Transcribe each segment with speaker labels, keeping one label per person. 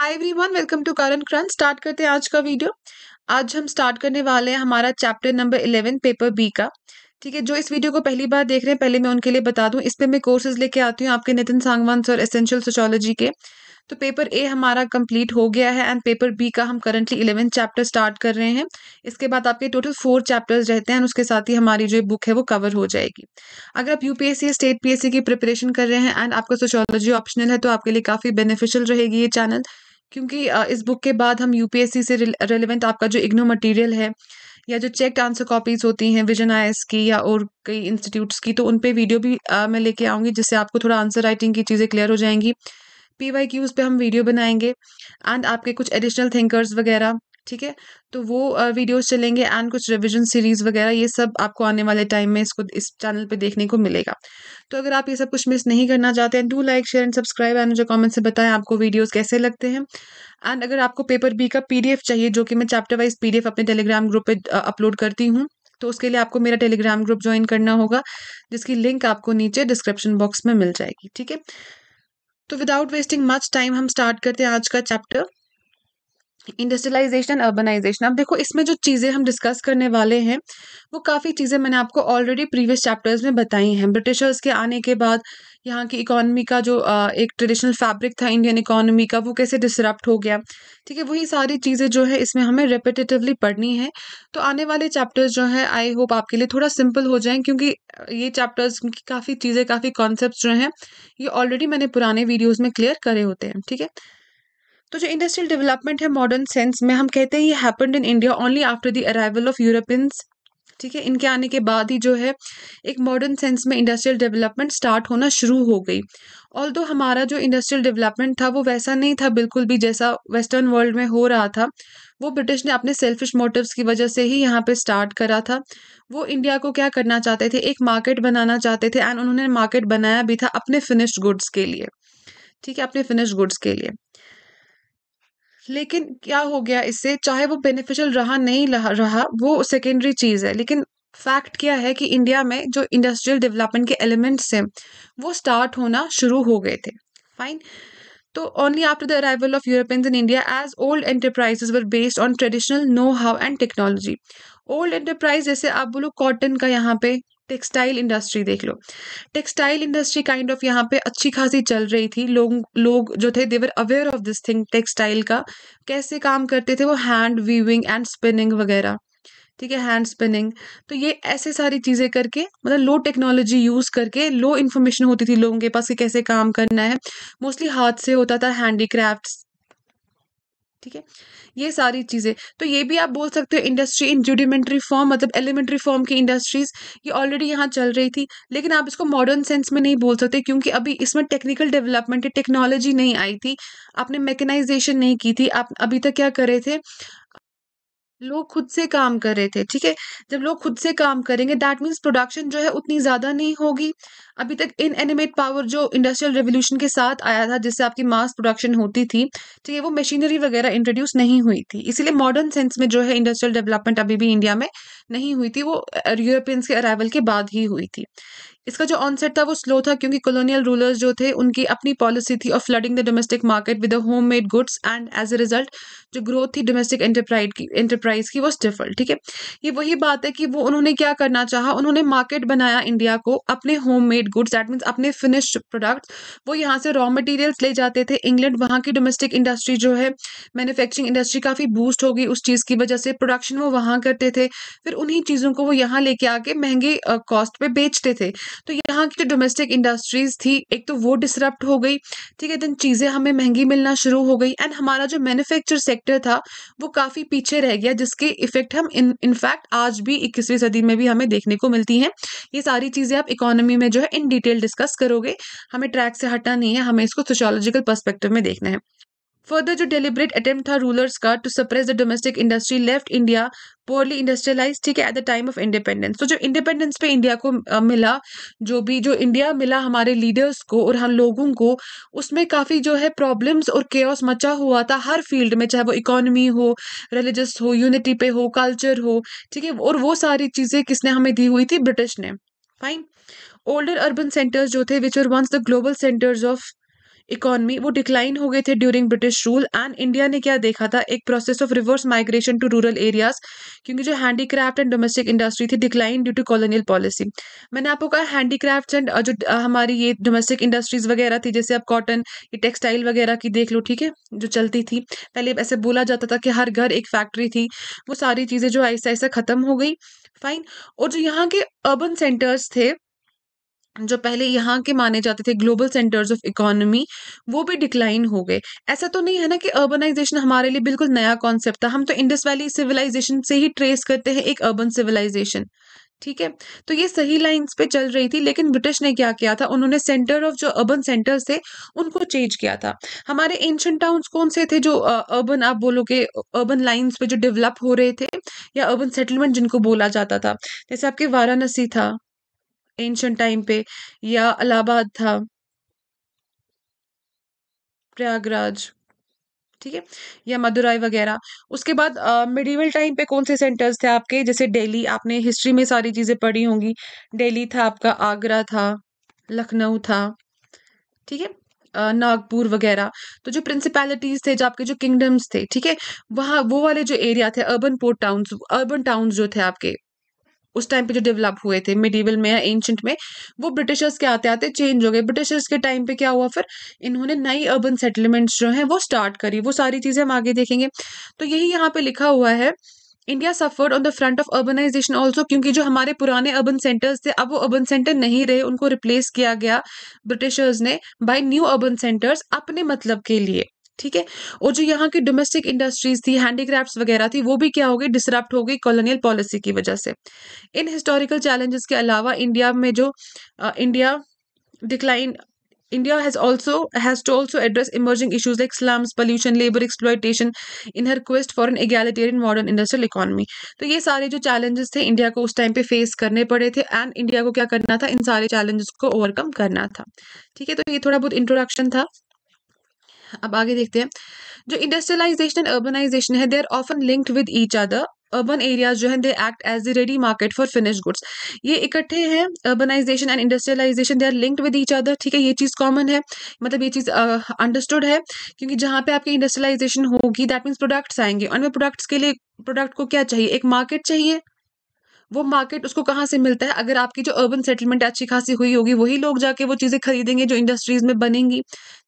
Speaker 1: Hi everyone welcome to current crunch start करते हैं आज का वीडियो आज हम स्टार्ट करने वाले हैं हमारा chapter number eleven paper B का ठीक है जो इस वीडियो को पहली बार देख रहे हैं पहले मैं उनके लिए बता दूं इस पे मैं कोर्सेज लेके आती हूँ आपके Nitin Sangwan sir essential sociology के तो पेपर ए हमारा कंप्लीट हो गया है एंड पेपर बी का हम करंटली इलेवन चैप्टर स्टार्ट कर रहे हैं इसके बाद आपके टोटल फोर चैप्टर्स रहते हैं उसके साथ ही हमारी जो बुक है वो कवर हो जाएगी अगर आप यूपीएससी या स्टेट पीएससी की प्रिपरेशन कर रहे हैं एंड आपका सोशोलॉजी ऑप्शनल है तो आपके लिए काफ़ी बेनिफिशियल रहेगी ये चैनल क्योंकि इस बुक के बाद हम यूपीएससी से रेलिवेंट आपका जो इग्नो मटेरियल है या जो चेक आंसर कॉपीज होती हैं विजन आई की या और कई इंस्टीट्यूट्स की तो उन पे वीडियो भी आ, मैं लेके आऊँगी जिससे आपको थोड़ा आंसर राइटिंग की चीज़ें क्लियर हो जाएंगी पी वाई क्यूज़ पर हम वीडियो बनाएंगे एंड आपके कुछ एडिशनल थिंकर्स वगैरह ठीक है तो वो वीडियोस चलेंगे एंड कुछ रिविजन सीरीज़ वगैरह ये सब आपको आने वाले टाइम में इसको इस चैनल पे देखने को मिलेगा तो अगर आप ये सब कुछ मिस नहीं करना चाहते हैं do like share and subscribe and मुझे कमेंट से बताएं आपको वीडियोस कैसे लगते हैं एंड अगर आपको पेपर बी का पी चाहिए जो कि मैं चैप्टर वाइज पी अपने टेलीग्राम ग्रुप पे अपलोड करती हूँ तो उसके लिए आपको मेरा टेलीग्राम ग्रुप ज्वाइन करना होगा जिसकी लिंक आपको नीचे डिस्क्रिप्शन बॉक्स में मिल जाएगी ठीक है तो विदाउट वेस्टिंग मच टाइम हम स्टार्ट करते हैं आज का चैप्टर इंडस्ट्रियलाइजेशन अर्बनाइजेशन अब देखो इसमें जो चीज़ें हम डिस्कस करने वाले हैं वो काफ़ी चीज़ें मैंने आपको ऑलरेडी प्रीवियस चैप्टर्स में बताई हैं ब्रिटिशर्स के आने के बाद यहाँ की इकोनॉमी का जो एक ट्रेडिशनल फैब्रिक था इंडियन इकोनॉमी का वो कैसे डिसरप्ट हो गया ठीक है वही सारी चीज़ें जो है इसमें हमें रेपिटेटिवली पढ़नी है तो आने वाले चैप्टर्स जो हैं आई होप आपके लिए थोड़ा सिंपल हो जाएं क्योंकि ये चैप्टर्स की काफ़ी चीज़ें काफ़ी कॉन्सेप्ट जो हैं ये ऑलरेडी मैंने पुराने वीडियोज़ में क्लियर करे होते हैं ठीक है तो जो इंडस्ट्रियल डेवलपमेंट है मॉडर्न सेंस में हम कहते हैं ये happened in India only after the arrival of Europeans ठीक है इनके आने के बाद ही जो है एक मॉडर्न सेंस में इंडस्ट्रियल डेवलपमेंट स्टार्ट होना शुरू हो गई ऑल दो हमारा जो इंडस्ट्रियल डेवलपमेंट था वो वैसा नहीं था बिल्कुल भी जैसा वेस्टर्न वर्ल्ड में हो रहा था वो ब्रिटिश ने अपने सेल्फिश मोटिव्स की वजह से ही यहाँ पे स्टार्ट करा था वो इंडिया को क्या करना चाहते थे एक मार्केट बनाना चाहते थे एंड उन्होंने मार्केट बनाया भी था अपने फिनिश्ड गुड्स के लिए ठीक है अपने फिनिश्ड गुड्स के लिए लेकिन क्या हो गया इससे चाहे वो बेनिफिशियल रहा नहीं रहा वो सेकेंडरी चीज़ है लेकिन फैक्ट क्या है कि इंडिया में जो इंडस्ट्रियल डेवलपमेंट के एलिमेंट्स हैं वो स्टार्ट होना शुरू हो गए थे फाइन तो only after the arrival of Europeans in India as old enterprises were based on traditional know how and technology old enterprise जैसे आप बोलो कॉटन का यहाँ पे टेक्सटाइल इंडस्ट्री देख लो टेक्सटाइल इंडस्ट्री काइंड ऑफ यहाँ पे अच्छी खासी चल रही थी लोग लोग जो थे they were aware of this thing textile का कैसे काम करते थे वो हैंड वीविंग एंड स्पिनिंग वगैरह ठीक है हैंड स्पिनिंग तो ये ऐसे सारी चीज़ें करके मतलब लो टेक्नोलॉजी यूज़ करके लो इन्फॉर्मेशन होती थी लोगों के पास कि कैसे काम करना है मोस्टली हाथ से होता था हैंडीक्राफ्ट ठीक है ये सारी चीज़ें तो ये भी आप बोल सकते हो इंडस्ट्री इन जुडिमेंट्री फॉर्म मतलब एलिमेंट्री फॉर्म की इंडस्ट्रीज़ ये ऑलरेडी यहाँ चल रही थी लेकिन आप इसको मॉडर्न सेंस में नहीं बोल सकते क्योंकि अभी इसमें टेक्निकल डेवलपमेंट टेक्नोलॉजी नहीं आई थी आपने मैकेनाइजेशन नहीं की थी आप अभी तक क्या कर रहे थे लोग खुद से काम कर रहे थे ठीक है जब लोग खुद से काम करेंगे दैट मीन्स प्रोडक्शन जो है उतनी ज़्यादा नहीं होगी अभी तक इन एनिमेट पावर जो इंडस्ट्रियल रेवोल्यूशन के साथ आया था जिससे आपकी मास प्रोडक्शन होती थी ठीक है वो मशीनरी वगैरह इंट्रोड्यूस नहीं हुई थी इसीलिए मॉडर्न सेंस में जो है इंडस्ट्रियल डेवलपमेंट अभी भी इंडिया में नहीं हुई थी वो यूरोपियंस के अराइवल के बाद ही हुई थी इसका जो ऑनसेट था वो स्लो था क्योंकि कॉलोनियल रूलर्स जो थे उनकी अपनी पॉलिसी थी of flooding the domestic market with home made goods and as a result जो ग्रोथ थी डोमेस्टिक एंटरप्राइज की एंटरप्राइज की वो स्टिफल ठीक है ये वही बात है कि वो उन्होंने क्या करना चाहा उन्होंने मार्केट बनाया इंडिया को अपने home made goods that means अपने फिनिश्ड प्रोडक्ट्स वो यहाँ से रॉ मटेरियल्स ले जाते थे इंग्लैंड वहाँ की डोमेस्टिक इंडस्ट्री जो है मैन्युफैक्चरिंग इंडस्ट्री काफ़ी बूस्ट होगी उस चीज़ की वजह से प्रोडक्शन वो वहाँ करते थे फिर उन्हीं चीज़ों को वो यहाँ लेके आके महंगे कॉस्ट पर बेचते थे तो यहाँ की जो डोमेस्टिक इंडस्ट्रीज थी एक तो वो डिसरप्ट हो गई ठीक है दिन चीज़ें हमें महंगी मिलना शुरू हो गई एंड हमारा जो मैन्युफैक्चर फैक्टर था वो काफ़ी पीछे रह गया जिसके इफेक्ट हम इन इनफैक्ट आज भी इक्कीसवीं सदी में भी हमें देखने को मिलती हैं ये सारी चीज़ें आप इकोनॉमी में जो है इन डिटेल डिस्कस करोगे हमें ट्रैक से हटना नहीं है हमें इसको सोशोलॉजिकल पर्सपेक्टिव में देखना है फर्दर जो डेलिब्रेट अटेम्प्ट था रूलर्स का to suppress the domestic industry left India poorly industrialise ठीक है at the time of independence तो जो इंडिपेंडेंस पे इंडिया को मिला जो भी जो इंडिया मिला हमारे लीडर्स को और हम लोगों को उसमें काफ़ी जो है प्रॉब्लम्स और केयस मचा हुआ था हर फील्ड में चाहे वो इकोनॉमी हो रिलीजस हो यूनिटी पे हो कल्चर हो ठीक है और वो सारी चीज़ें किसने हमें दी हुई थी ब्रिटिश ने फाइन ओल्डर अर्बन सेंटर्स जो थे which are once the global centres of economy वो डिक्लाइन हो गए थे during British rule and India ने क्या देखा था एक process of reverse migration to rural areas क्योंकि जो हैंडीक्राफ्ट एंड डोमेस्टिक इंडस्ट्री थी decline due to colonial policy मैंने आपको कहा हैंडीक्राफ्ट एंड जो हमारी ये डोमेस्टिक इंडस्ट्रीज वगैरह थी जैसे आप कॉटन ये टेक्सटाइल वगैरह की देख लो ठीक है जो चलती थी पहले ऐसे बोला जाता था कि हर घर एक फैक्ट्री थी वो सारी चीज़ें जो ऐसा ऐसा ख़त्म हो गई फाइन और जो यहाँ के अर्बन सेंटर्स थे जो पहले यहाँ के माने जाते थे ग्लोबल सेंटर्स ऑफ इकोनॉमी वो भी डिक्लाइन हो गए ऐसा तो नहीं है ना कि अर्बनाइजेशन हमारे लिए बिल्कुल नया कॉन्सेप्ट था हम तो इंडस वैली सिविलाइजेशन से ही ट्रेस करते हैं एक अर्बन सिविलाइजेशन ठीक है तो ये सही लाइंस पे चल रही थी लेकिन ब्रिटिश ने क्या किया था उन्होंने सेंटर ऑफ जो अर्बन सेंटर्स थे उनको चेंज किया था हमारे एंशंट टाउन्स कौन से थे जो अर्बन आप बोलोगे अर्बन लाइंस पे जो डेवलप हो रहे थे या अर्बन सेटलमेंट जिनको बोला जाता था जैसे आपके वाराणसी था एंशंट टाइम पे या इलाहाबाद था प्रयागराज ठीक है या मदुराई वगैरह उसके बाद मिडीवल टाइम पे कौन से सेंटर्स थे आपके जैसे दिल्ली आपने हिस्ट्री में सारी चीज़ें पढ़ी होंगी दिल्ली था आपका आगरा था लखनऊ था ठीक है नागपुर वगैरह तो जो प्रिंसिपैलिटीज़ थे जो आपके जो किंगडम्स थे ठीक है वहाँ वो वाले जो एरिया थे urban port towns urban towns जो थे आपके उस टाइम पे जो डेवलप हुए थे मिडिवल में या एंशंट में वो ब्रिटिशर्स के आते आते चेंज हो गए ब्रिटिशर्स के टाइम पे क्या हुआ फिर इन्होंने नई अर्बन सेटलमेंट्स जो हैं वो स्टार्ट करी वो सारी चीज़ें हम आगे देखेंगे तो यही यहाँ पे लिखा हुआ है India suffered on the front of urbanisation also क्योंकि जो हमारे पुराने अर्बन सेंटर्स थे अब वो अर्बन सेंटर नहीं रहे उनको रिप्लेस किया गया ब्रिटिशर्स ने बाई न्यू अर्बन सेंटर्स अपने मतलब के लिए ठीक है और जो यहाँ की डोमेस्टिक इंडस्ट्रीज थी हैंडीक्राफ्ट वगैरह थी वो भी क्या हो गई डिसरप्ट हो गई कॉलोनियल पॉलिसी की वजह से इन हिस्टोरिकल चैलेंजेस के अलावा इंडिया में जो India decline India has also has to also address emerging issues like slums, pollution, labor exploitation in her quest for an egalitarian modern industrial economy. तो ये सारे जो challenges थे इंडिया को उस टाइम पे फेस करने पड़े थे एंड इंडिया को क्या करना था इन सारे challenges को ओवरकम करना था ठीक है तो ये थोड़ा बहुत इंट्रोडक्शन था अब आगे देखते हैं जो इंडस्ट्रियलाइजेशन एंड अर्बनाइजेशन है they are often linked with each other urban areas जो हैं they act as a ready market for finish goods ये इकट्ठे हैं urbanisation and industrialisation they are linked with each other ठीक है ये चीज़ कॉमन है मतलब ये चीज़ अंडरस्टूड uh, है क्योंकि जहाँ पे आपकी इंडस्ट्रियलाइजेशन होगी दैट मीन्स प्रोडक्ट्स आएंगे और मैं प्रोडक्ट्स के लिए प्रोडक्ट को क्या चाहिए एक मार्केट चाहिए वो मार्केट उसको कहाँ से मिलता है अगर आपकी जो अर्बन सेटलमेंट अच्छी खासी हुई होगी वही लोग जाके वो चीज़ें खरीदेंगे जो इंडस्ट्रीज में बनेंगी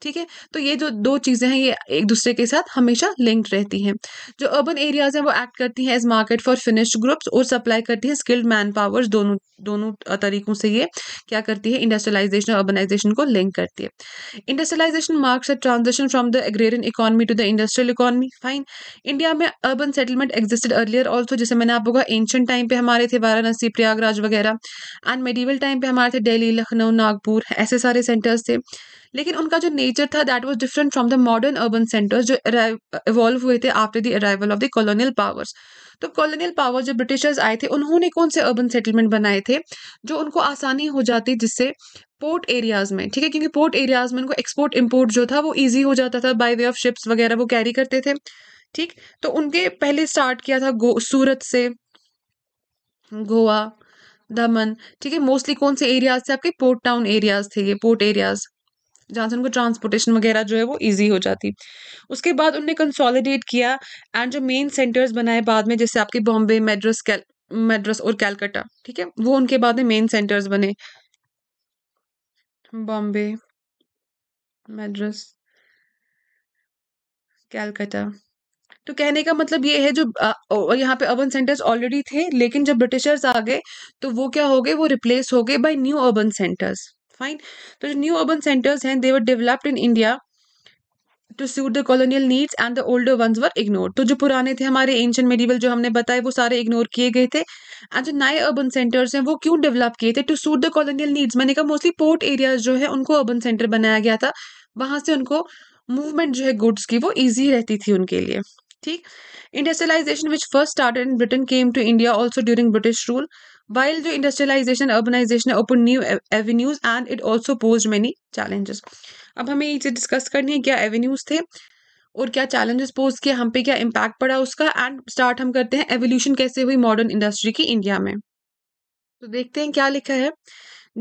Speaker 1: ठीक है तो ये जो दो चीज़ें हैं ये एक दूसरे के साथ हमेशा लिंक्ड रहती हैं जो अर्बन एरियाज हैं वो एक्ट करती हैं as market for finished groups और सप्लाई करती हैं स्किल्ड मैन पावर्स दोनों दोनों तरीकों से ये क्या करती है इंडस्ट्रियलाइजेशन और अर्बनाइजेशन को लिंक करती है industrialisation marks a transition from the agrarian economy to the industrial economy fine India में urban settlement existed earlier also जैसे मैंने आपको कहा एंशंट टाइम पे हमारे थे वाराणसी प्रयागराज वगैरह एंड मेडिवल टाइम पे हमारे थे दिल्ली लखनऊ नागपुर ऐसे सारे सेंटर्स थे लेकिन उनका जो नेचर था that was different from the modern urban centres जो इवॉल्व हुए थे after the arrival of the colonial powers तो कॉलोनियल पावर जो ब्रिटिशर्स आए थे उन्होंने कौन से अर्बन सेटलमेंट बनाए थे जो उनको आसानी हो जाती जिससे पोर्ट एरियाज में ठीक है क्योंकि पोर्ट एरियाज में उनको एक्सपोर्ट इम्पोर्ट जो था वो ईजी हो जाता था बाई वे ऑफ शिप्स वगैरह वो कैरी करते थे ठीक तो उनके पहले स्टार्ट किया था सूरत से गोवा दमन ठीक है मोस्टली कौन से एरियाज थे आपके पोर्ट टाउन एरियाज थे ये पोर्ट एरियाज जहाँ से उनको ट्रांसपोर्टेशन वगैरह जो है वो ईजी हो जाती उसके बाद उनने कंसोलिडेट किया एंड जो मेन सेंटर्स बनाए बाद में जैसे आपके बॉम्बे मेड्रस मेड्रस और कैलकाटा ठीक है वो उनके बाद में मेन सेंटर्स बने बॉम्बे मेड्रस कैलकटा तो कहने का मतलब ये है जो यहाँ पे अर्बन सेंटर्स ऑलरेडी थे लेकिन जब ब्रिटिशर्स आ गए तो वो क्या हो गए वो रिप्लेस हो गए by new urban centres fine तो जो न्यू अर्बन सेंटर्स हैं they were developed in India to suit the colonial needs and the older ones were ignore तो जो पुराने थे हमारे एंशियन मेडिवल जो हमने बताए वो सारे इग्नोर किए गए थे एंड जो नए अर्बन सेंटर्स हैं वो क्यों डेवलप किए थे to suit the colonial needs मैंने कहा मोस्टली पोर्ट एरियाज जो है उनको अर्बन सेंटर बनाया गया था वहाँ से उनको मूवमेंट जो है गुड्स की वो ईजी रहती थी उनके लिए ठीक industrialisation which first start in Britain came to India also during British rule while जो industrialisation urbanisation open new avenues and it also pose many challenges अब हमें ये चीज़ डिस्कस करनी है क्या एवेन्यूज थे और क्या चैलेंजेस पोज किए हम पे क्या इम्पैक्ट पड़ा उसका एंड स्टार्ट हम करते हैं एवोल्यूशन कैसे हुई मॉडर्न इंडस्ट्री की इंडिया में तो देखते हैं क्या लिखा है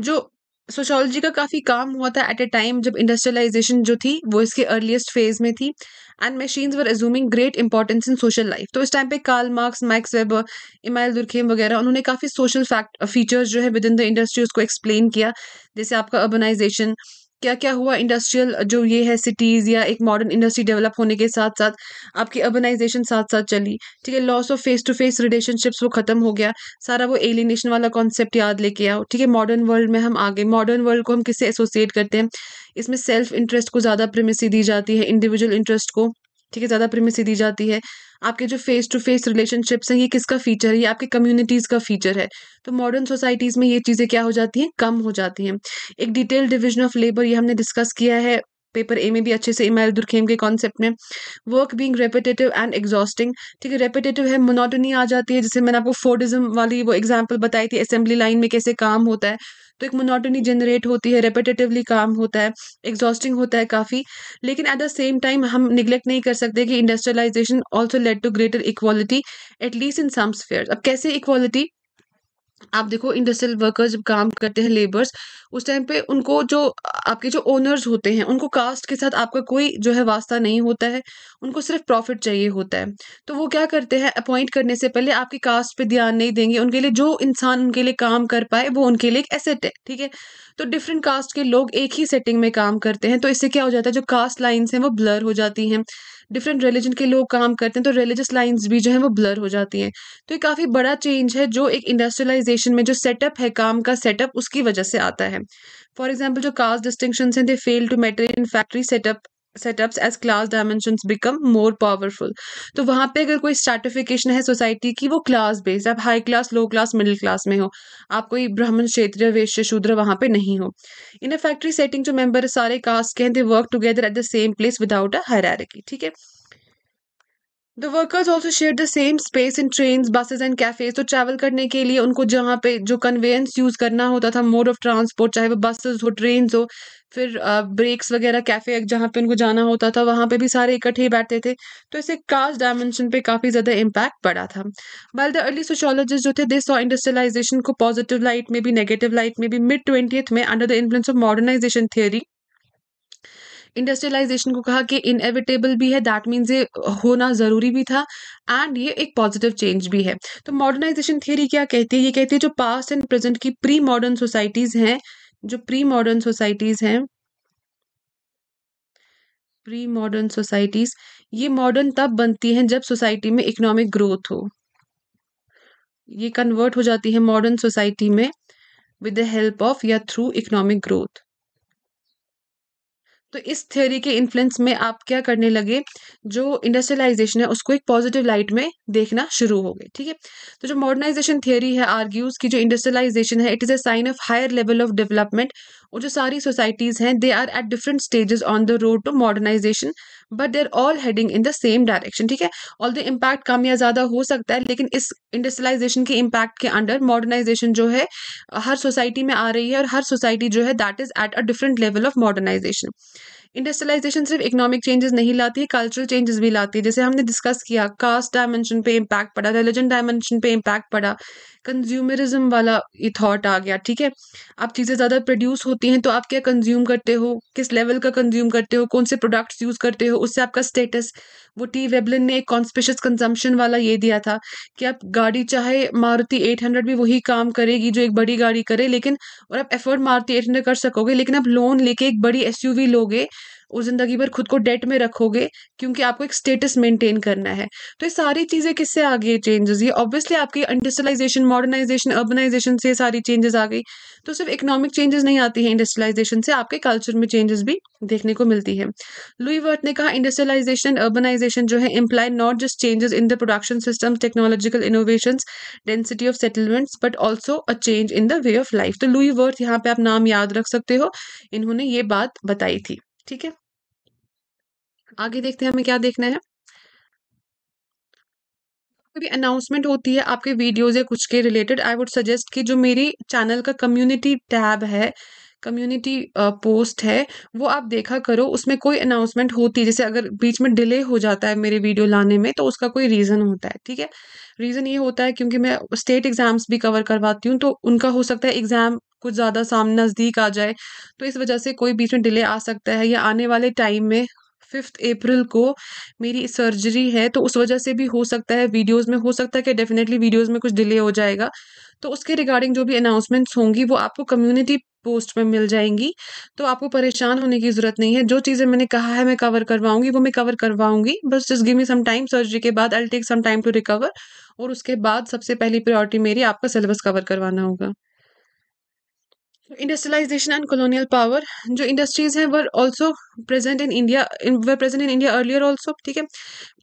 Speaker 1: जो सोशोलॉजी का काफ़ी काम हुआ था एट ए टाइम जब इंडस्ट्रियलाइजेशन जो थी वो इसके अर्लीस्ट फेज में थी and machines were assuming great importance in social life तो इस टाइम पे Karl Marx Max Weber Emile Durkheim वगैरह उन्होंने काफ़ी सोशल फैक्ट फीचर्स जो है विद इन द इंडस्ट्री उसको एक्सप्लेन किया जैसे आपका अर्बनाइजेशन क्या क्या हुआ इंडस्ट्रियल जो ये है सिटीज़ या एक मॉडर्न इंडस्ट्री डेवलप होने के साथ साथ आपकी अर्बनाइजेशन साथ साथ चली ठीक है loss of face to face relationships वो ख़त्म हो गया सारा वो एलिनेशन वाला कॉन्सेप्ट याद लेके आओ ठीक है मॉडर्न वर्ल्ड में हम आ गए मॉडर्न वर्ल्ड को हम किससे एसोसिएट करते हैं इसमें सेल्फ इंटरेस्ट को ज़्यादा प्रेमिसी दी जाती है इंडिविजुअल इंटरेस्ट को ठीक है ज़्यादा प्रेमिसी दी जाती है आपके जो फेस टू फेस रिलेशनशिप्स हैं ये किसका फीचर है ये आपके कम्युनिटीज़ का फीचर है तो मॉडर्न सोसाइटीज़ में ये चीज़ें क्या हो जाती हैं कम हो जाती हैं एक डिटेल डिविजन ऑफ लेबर ये हमने डिस्कस किया है पेपर ए में भी अच्छे से इमेल दुर्खेम के कॉन्सेप्ट में work being repetitive and exhausting ठीक है रेपिटेटिव है मोनोटनी आ जाती है जैसे मैंने आपको फोर्डिज्म वाली वो एग्जांपल बताई थी असेंबली लाइन में कैसे काम होता है तो एक मोनोटोनी जनरेट होती है रेपिटेटिवली काम होता है एग्जॉस्टिंग होता है काफ़ी लेकिन एट द सेम टाइम हम निगलेक्ट नहीं कर सकते कि industrialisation also led to greater equality at least in some अब कैसे इक्वालिटी आप देखो इंडस्ट्रियल वर्कर्स जब काम करते हैं लेबर्स उस टाइम पे उनको जो आपके जो ओनर्स होते हैं उनको कास्ट के साथ आपका कोई जो है वास्ता नहीं होता है उनको सिर्फ प्रॉफिट चाहिए होता है तो वो क्या करते हैं अपॉइंट करने से पहले आपकी कास्ट पे ध्यान नहीं देंगे उनके लिए जो इंसान उनके लिए काम कर पाए वो उनके लिए एक एसेट है ठीक है तो डिफरेंट कास्ट के लोग एक ही सेटिंग में काम करते हैं तो इससे क्या हो जाता है जो कास्ट लाइन्स हैं वो ब्लर हो जाती हैं डिफरेंट रिलीजन के लोग काम करते हैं तो रिलीजियस लाइंस भी जो है वो ब्लर हो जाती हैं तो ये काफ़ी बड़ा चेंज है जो एक इंडस्ट्रियलाइजेशन में जो सेटअप है काम का सेटअप उसकी वजह से आता है फॉर एग्जाम्पल जो कास्ट डिस्टिंक्शन हैं they fail to matter in factory setup setups as class dimension become more powerful तो वहाँ पे अगर कोई स्टार्टिफिकेशन है सोसाइटी की वो क्लास बेस्ड आप high class low class middle class में हो आप कोई ब्राह्मण क्षेत्रीय वेश्य शूद्र वहाँ पे नहीं हो इन अ फैक्ट्री सेटिंग जो मेंबर सारे कास्ट के हैं they work together at the same place without a hierarchy ठीक है the workers also share the same space in train buses and cafes तो ट्रैवल करने के लिए उनको जहाँ पे जो कन्वेयंस यूज़ करना होता था मोड ऑफ ट्रांसपोर्ट चाहे वो बसेज हो ट्रेन हो फिर ब्रेक्स uh, वगैरह कैफे जहाँ पे उनको जाना होता था वहाँ पे भी सारे इकट्ठे ही बैठते थे तो इसे कास्ट डायमेंशन पे काफ़ी ज़्यादा इम्पैक्ट पड़ा था वेल द अर्ली सोशोलॉजिस्ट जो थे दिस सॉ इंडस्ट्रियलाइजेशन को पॉजिटिव लाइट में भी नेगेटिव लाइट में भी मिड ट्वेंटी में under the influence of modernisation theory industrialisation को कहा कि इनएविटेबल भी है दैट मीन्स ये होना ज़रूरी भी था एंड ये एक पॉजिटिव चेंज भी है तो मॉडर्नाइजेशन थियरी क्या कहती है ये कहती है जो पास्ट एंड प्रेजेंट की प्री मॉडर्न सोसाइटीज़ हैं जो प्री मॉडर्न सोसाइटीज़ हैं प्री मॉडर्न सोसाइटीज़ ये मॉडर्न तब बनती हैं जब सोसाइटी में इकोनॉमिक ग्रोथ हो ये कन्वर्ट हो जाती है मॉडर्न सोसाइटी में विद द हेल्प ऑफ या थ्रू इकोनॉमिक ग्रोथ तो इस थ्योरी के इन्फ्लुएंस में आप क्या करने लगे जो इंडस्ट्रियलाइजेशन है उसको एक पॉजिटिव लाइट में देखना शुरू हो गए ठीक है तो जो मॉडर्नाइजेशन थ्योरी है आर्ग्यूज की जो इंडस्ट्रियलाइजेशन है it is a sign of higher level of development और जो सारी सोसाइटीज़ हैं they are at different stages on the road to modernisation but there all heading in the same direction ठीक है ऑल द इम्पैक्ट कम या ज़्यादा हो सकता है लेकिन इस इंडस्ट्रियलाइजेशन के इम्पैक्ट के अंडर मॉडर्नाइजेशन जो है हर सोसाइटी में आ रही है और हर सोसाइटी जो है that is at a different level of modernisation industrialisation सिर्फ इकोनॉमिक चेंजेस नहीं लाती है कल्चरल चेंजेस भी लाती है जैसे हमने डिस्कस किया कास्ट डायमेंशन पे इम्पैक्ट पड़ा रिलीजन डायमेंशन पे इम्पैक्ट पड़ा कंज्यूमरिज्म वाला ये थॉट आ गया ठीक है आप चीज़ें ज़्यादा प्रोड्यूस होती हैं तो आप क्या कंज्यूम करते हो किस लेवल का कंज्यूम करते हो कौन से प्रोडक्ट्स यूज़ करते हो उससे आपका स्टेटस वो टी वेबलिन ने एक कॉन्स्पिशियस कंजम्पशन वाला ये दिया था कि आप गाड़ी चाहे मारुति एट हंड्रेड भी वही काम करेगी जो एक बड़ी गाड़ी करे लेकिन और आप एफर्ट मारुति एट हंड्रेड कर सकोगे लेकिन आप लोन लेके एक बड़ी एस लोगे और ज़िंदगी भर खुद को डेट में रखोगे क्योंकि आपको एक स्टेटस मेंटेन करना है तो ये सारी चीज़ें किससे आ गई चेंजेस ये ऑब्वियसली आपकी इंडस्ट्रियलाइजेशन मॉडर्नाइजेशन अर्बनाइजेशन से सारी चेंजेस आ गई तो सिर्फ इकोनॉमिक चेंजेस नहीं आती है इंडस्ट्रियलाइजेशन से आपके कल्चर में चेंजेस भी देखने को मिलती है लुई वर्ट ने कहा इंडस्ट्रियलाइजेशन अर्बनाइजेशन जो है imply not just changes in the production system technological innovation density of settlements but also a change in the way of life तो लुई वर्थ यहाँ पे आप नाम याद रख सकते हो इन्होंने ये बात बताई थी ठीक है आगे देखते हैं हमें क्या देखना है कोई भी अनाउंसमेंट होती है आपके वीडियोज या कुछ के रिलेटेड आई वुड सजेस्ट कि जो मेरी चैनल का कम्युनिटी टैब है कम्युनिटी पोस्ट है वो आप देखा करो उसमें कोई अनाउंसमेंट होती है जैसे अगर बीच में डिले हो जाता है मेरे वीडियो लाने में तो उसका कोई रीज़न होता है ठीक है रीज़न ये होता है क्योंकि मैं स्टेट एग्ज़ाम्स भी कवर करवाती हूँ तो उनका हो सकता है एग्ज़ाम कुछ ज़्यादा सामने नज़दीक आ जाए तो इस वजह से कोई बीच में डिले आ सकता है या आने वाले टाइम में फिफ्थ अप्रैल को मेरी सर्जरी है तो उस वजह से भी हो सकता है वीडियोस में हो सकता है कि डेफिनेटली वीडियोस में कुछ डिले हो जाएगा तो उसके रिगार्डिंग जो भी अनाउंसमेंट्स होंगी वो आपको कम्युनिटी पोस्ट में मिल जाएंगी तो आपको परेशान होने की ज़रूरत नहीं है जो चीज़ें मैंने कहा है मैं कवर करवाऊंगी वो मैं कवर करवाऊंगी बस just give me some time surgery के बाद I take some time to recover और उसके बाद सबसे पहली प्रायोरिटी मेरी आपका सिलेबस कवर करवाना होगा इंडस्ट्रियलाइजेशन एंड कॉलोनियल पावर जो इंडस्ट्रीज हैं were also present in India were present in India earlier also ठीक है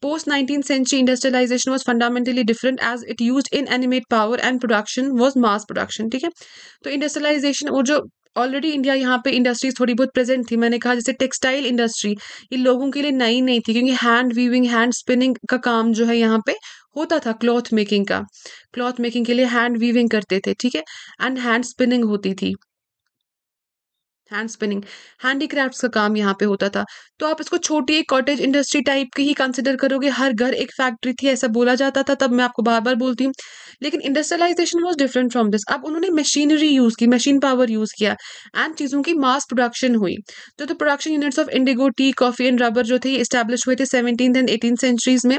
Speaker 1: post nineteen century industrialisation was fundamentally different as it use inanimate power and production was mass production ठीक है तो industrialisation और जो already India यहाँ पे industries थोड़ी बहुत प्रेजेंट थी मैंने कहा जैसे टेक्सटाइल इंडस्ट्री ये लोगों के लिए नई नहीं थी क्योंकि हैंड वीविंग हैंड स्पिनिंग का काम जो है यहाँ पे होता था क्लॉथ मेकिंग का क्लॉथ मेकिंग के लिए हैंड वीविंग करते थे ठीक है एंड हैंड स्पिनिंग होती थी हैंड स्पिनिंग हैंडीक्राफ्ट्स का काम यहाँ पे होता था तो आप इसको छोटी एक कॉटेज इंडस्ट्री टाइप की ही कंसिडर करोगे हर घर एक फैक्ट्री थी ऐसा बोला जाता था तब मैं आपको बार बार बोलती हूँ लेकिन industrialisation was different from this अब उन्होंने मशीनरी यूज़ की मशीन पावर यूज़ किया एंड चीज़ों की मास प्रोडक्शन हुई तो तो production units of indigo tea coffee and rubber जो थे इस्टेब्लिश हुए थे सेवनटीन एंड एटीन सेंचुरीज में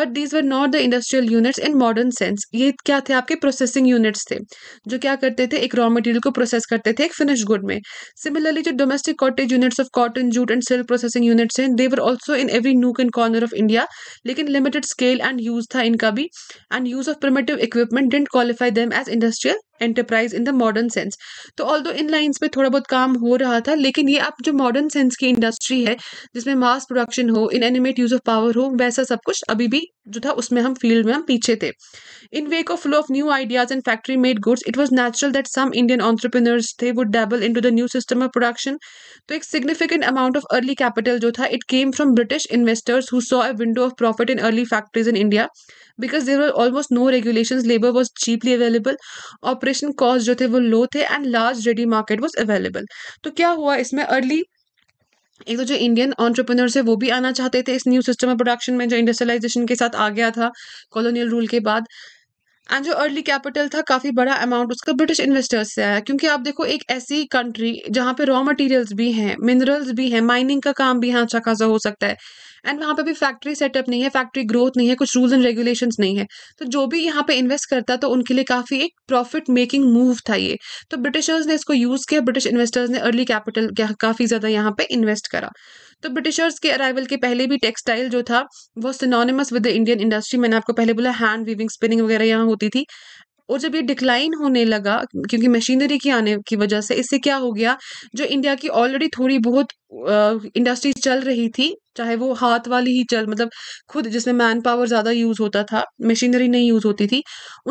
Speaker 1: but these were not the industrial units in modern sense ये क्या थे आपके प्रोसेसिंग यूनिट्स थे जो क्या करते थे एक रॉ मटेरियल को प्रोसेस करते थे एक फिनिश गुड में Similarly, जो domestic cottage units of cotton, jute and silk processing units हैं they were also in every nook and corner of India लेकिन limited scale and use था इनका भी and use of primitive equipment didn't qualify them as industrial enterprise in the modern sense तो although in lines में थोड़ा बहुत काम हो रहा था लेकिन ये अब जो मॉडर्न सेंस की इंडस्ट्री है जिसमें मास प्रोडक्शन हो inanimate use of power हो वैसा सब कुछ अभी भी जो था उसमें हम फील्ड में हम पीछे थे in wake of flow of new ideas and factory made goods it was natural that some Indian entrepreneurs थे would dabble into the new system of production तो एक significant amount of early capital जो था it came from British investors who saw a window of profit in early factories in India because there were almost no regulation labour was cheaply available operation cost जो थे वो low थे and large ready market was available तो क्या हुआ इसमें early एक तो जो इंडियन ऑन्टरप्रनर्स है वो भी आना चाहते थे इस न्यू सिस्टम ऑफ प्रोडक्शन में जो इंडस्ट्रियलाइजेशन के साथ आ गया था कॉलोनियल रूल के बाद एंड जो अर्ली कैपिटल था काफ़ी बड़ा अमाउंट उसका ब्रिटिश इन्वेस्टर्स से आया क्योंकि आप देखो एक ऐसी कंट्री जहाँ पे रॉ मटेरियल्स भी हैं मिनरल्स भी हैं माइनिंग का काम भी यहाँ अच्छा खासा हो सकता है एंड वहाँ पे भी फैक्ट्री सेटअप नहीं है फैक्ट्री ग्रोथ नहीं है कुछ रूल्स एंड रेगुलेशन नहीं है तो जो भी यहाँ पे इन्वेस्ट करता तो उनके लिए काफ़ी एक प्रॉफिट मेकिंग मूव था ये तो ब्रिटिशर्स ने इसको यूज़ किया ब्रिटिश इन्वेस्टर्स ने अर्ली कैपिटल काफ़ी ज़्यादा यहाँ पे इन्वेस्ट करा तो ब्रिटिशर्स के अराइवल के पहले भी टेक्सटाइल जो था वो synonymous with the Indian industry मैंने आपको पहले बोला हैंड वीविंग स्पिनिंग वगैरह यहाँ होती थी और जब ये डिक्लाइन होने लगा क्योंकि मशीनरी की आने की वजह से इससे क्या हो गया जो इंडिया की ऑलरेडी थोड़ी बहुत इंडस्ट्रीज चल रही थी चाहे वो हाथ वाली ही चल मतलब खुद जिसमें मैन पावर ज़्यादा यूज़ होता था मशीनरी नहीं यूज़ होती थी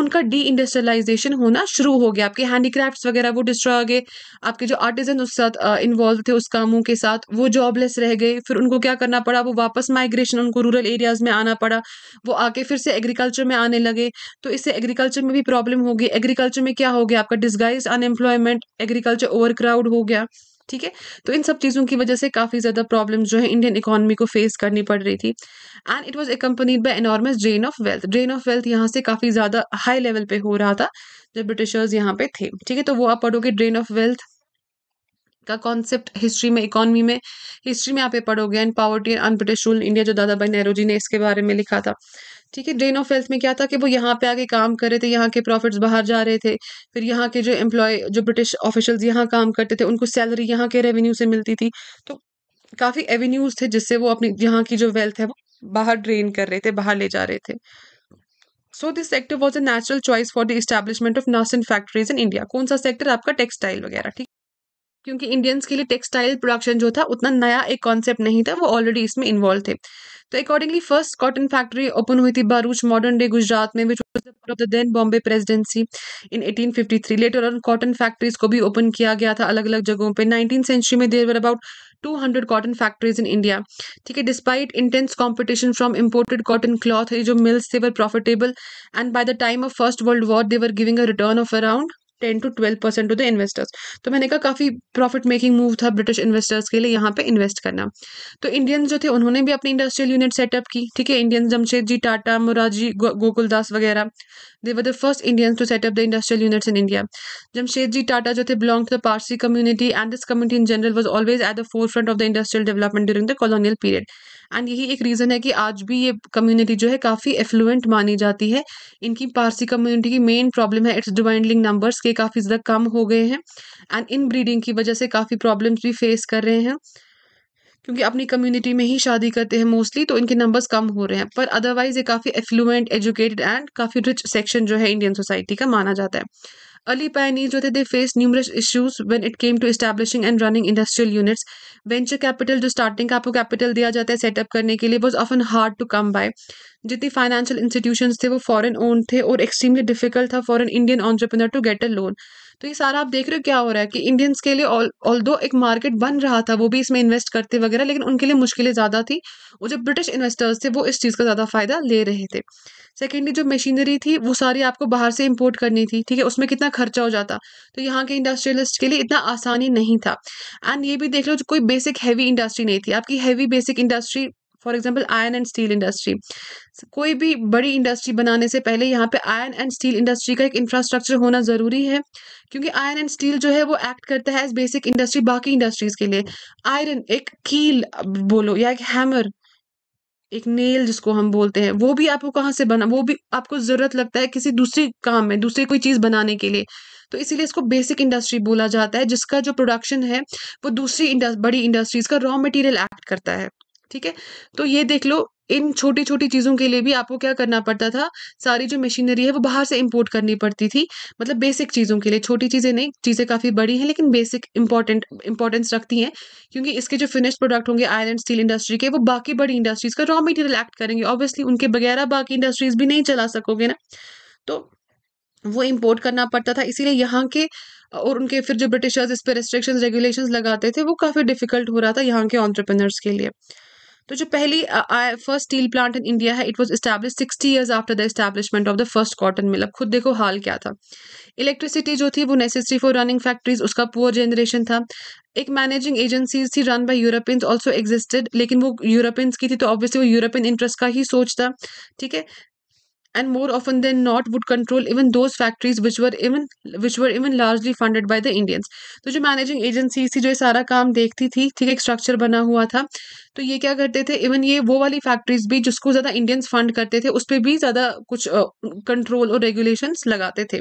Speaker 1: उनका डी इंडस्ट्रियलाइजेशन होना शुरू हो गया आपके हैंडीक्राफ्ट वगैरह वो डिस्ट्रॉय हो गए आपके जो आर्टिजन उस साथ इन्वॉल्व थे उस कामों के साथ वो जॉबलेस रह गए फिर उनको क्या करना पड़ा वो वापस माइग्रेशन उनको रूरल एरियाज़ में आना पड़ा वो आके फिर से एग्रीकल्चर में आने लगे तो इससे एग्रीकल्चर में भी प्रॉब्लम हो गई एग्रीकल्चर में क्या हो गया आपका डिस्गाइज अनएम्प्लॉयमेंट एग्रीकल्चर ओवर हो गया ठीक है तो इन सब चीज़ों की वजह से काफ़ी ज़्यादा प्रॉब्लम जो है इंडियन इकोनॉमी को फेस करनी पड़ रही थी and it was accompanied by enormous drain of wealth drain of wealth यहाँ से काफ़ी ज़्यादा हाई लेवल पे हो रहा था जब ब्रिटिशर्स यहाँ पे थे ठीक है तो वो आप पढ़ोगे ड्रेन ऑफ वेल्थ का कॉन्सेप्ट हिस्ट्री में इकॉनमी में हिस्ट्री में आप पढ़ोगे and poverty and un British rule India जो दादा भाई नेहरू जी ने इसके बारे में लिखा था ठीक है ड्रेन ऑफ वेल्थ में क्या था कि वो यहाँ पे आके काम कर रहे थे यहाँ के प्रॉफिट्स बाहर जा रहे थे फिर यहाँ के जो एम्प्लॉय जो ब्रिटिश ऑफिशल्स यहाँ काम करते थे उनको सैलरी यहाँ के रेवेन्यू से मिलती थी तो काफ़ी एवेन्यूज थे जिससे वो अपनी यहाँ की जो वेल्थ है वो बाहर ड्रेन कर रहे थे बाहर ले जा रहे थे so this sector was a natural choice for the establishment of nascent factories in India कौन सा सेक्टर आपका टेक्सटाइल वगैरह ठीक क्योंकि इंडियंस के लिए टेक्सटाइल प्रोडक्शन जो था उतना नया एक कॉन्सेप्ट नहीं था वो ऑलरेडी इसमें इन्वॉल्व थे तो accordingly first cotton factory open हुई थी बारूच मॉडर्न डे गुजरात में which was of the then Bombay presidency in eighteen fifty three later on cotton factories को भी ओपन किया गया था अलग अलग जगहों पर नाइनटीन सेंचुरी में there were about two hundred cotton factories in India ठीक है despite intense competition from imported cotton cloth जो मिल्स थे were profitable and by the time of first world war they were giving a return of around ten to twelve percent to the investors तो मैंने कहा काफ़ी profit making move था British investors के लिए यहाँ पे इन्वेस्ट करना तो इंडियंस जो थे उन्होंने भी अपनी इंडस्ट्रियल यूनिट सेटअप की ठीक है इंडियंस जमशेद जी टाटा मोराजी गोकुल दास वगैरह they were the first Indians to set up the industrial units in India Jamshed ji Tata जो थे belong to the Parsi community and this community in general was always at the forefront of the industrial development during the colonial period and यही एक reason है कि आज भी ये community जो है काफ़ी एफ्लुएंट मानी जाती है इनकी पारसी कम्युनिटी की मेन प्रॉब्लम है इट्स डिवाइंडलिंग नंबर्स के काफ़ी ज़्यादा कम हो गए हैं एंड इन ब्रीडिंग की वजह से काफ़ी प्रॉब्लम्स भी फेस कर रहे हैं क्योंकि अपनी कम्युनिटी में ही शादी करते हैं मोस्टली तो इनके नंबर्स कम हो रहे हैं पर अदरवाइज़ ये काफ़ी एफ्लुएंट एजुकेटेड एंड काफ़ी रिच सेक्शन जो है इंडियन सोसाइटी का माना जाता है अली पायनी जो थे they face numerous issues when it came to establishing and running industrial units venture capital जो स्टार्टिंग का आपको कैपिटल दिया जाता है सेटअप करने के लिए was often hard to come by जितनी फाइनेंशियल इंस्टीट्यूशन थे वो फॉरन ओन थे और एक्सट्रीमली डिफिकल्ट था for an Indian entrepreneur to get a loan तो ये सारा आप देख रहे हो क्या हो रहा है कि इंडियंस के लिए ऑल दो एक मार्केट बन रहा था वो भी इसमें इन्वेस्ट करते वगैरह लेकिन उनके लिए मुश्किलें ज़्यादा थी और जो ब्रिटिश इन्वेस्टर्स थे वो इस चीज़ का ज़्यादा फ़ायदा ले रहे थे सेकेंडली जो मशीनरी थी वो सारी आपको बाहर से इम्पोर्ट करनी थी ठीक है उसमें कितना खर्चा हो जाता तो यहाँ के इंडस्ट्रियलिस्ट के लिए इतना आसानी नहीं था एंड ये भी देख लो जो कोई बेसिक हैवी इंडस्ट्री नहीं थी आपकी heavy basic industry for example iron and steel industry कोई भी बड़ी इंडस्ट्री बनाने से पहले यहाँ पे आयन एंड स्टील इंडस्ट्री का एक इंफ्रास्ट्रक्चर होना ज़रूरी है क्योंकि आयन एंड स्टील जो है वो एक्ट करता है एज बेसिक इंडस्ट्री बाकी इंडस्ट्रीज़ के लिए आयरन एक कील बोलो या एक हैमर एक नेल जिसको हम बोलते हैं वो भी आपको कहाँ से बना वो भी आपको ज़रूरत लगता है किसी दूसरे काम में दूसरी कोई चीज़ बनाने के लिए तो इसीलिए इसको बेसिक इंडस्ट्री बोला जाता है जिसका जो प्रोडक्शन है वो दूसरी इंडस्ट्री बड़ी इंडस्ट्रीज़ का रॉ मटेरियल एक्ट करता है ठीक है तो ये देख लो इन छोटी छोटी चीज़ों के लिए भी आपको क्या करना पड़ता था सारी जो मशीनरी है वो बाहर से इंपोर्ट करनी पड़ती थी मतलब बेसिक चीज़ों के लिए छोटी चीज़ें नहीं चीज़ें काफ़ी बड़ी हैं लेकिन बेसिक इंपॉर्टेंट इंपॉर्टेंस रखती हैं क्योंकि इसके जो फिनिश प्रोडक्ट होंगे आयरन एंड स्टील इंडस्ट्री के वो बाकी बड़ी इंडस्ट्रीज़ का रॉ मटेरियल एक्ट करेंगे ऑब्वियसली उनके बगैर बाकी इंडस्ट्रीज़ भी नहीं चला सकोगे ना तो वो इम्पोर्ट करना पड़ता था इसीलिए यहाँ के और उनके फिर जो ब्रिटिशर्स इस पर रेस्ट्रिक्शन रेगुलेशन लगाते थे वो काफ़ी डिफिकल्ट हो रहा था यहाँ के ऑन्टरप्रेनर्स के लिए तो जो पहली first steel plant in India है it was establish sixty years after the establishment of the first cotton mill अब खुद देखो हाल क्या था इलेक्ट्रिसिटी जो थी वो नेसेसरी फॉर रनिंग फैक्ट्रीज उसका पुअर जनरेशन था एक मैनेजिंग एजेंसीज थी run by Europeans also existed लेकिन वो यूरोपियंस की थी तो ऑब्वियसली वो यूरोपियन इंटरेस्ट का ही सोच था ठीक है and more often than not would control even those factories which were even which were even largely funded by the Indians तो jo managing agency thi jo ye sara kaam dekhti thi theek है structure bana hua tha to ye kya karte the even ye wo wali factories bhi jisko zyada indians fund karte the us pe bhi zyada kuch control uh, और regulations लगाते थे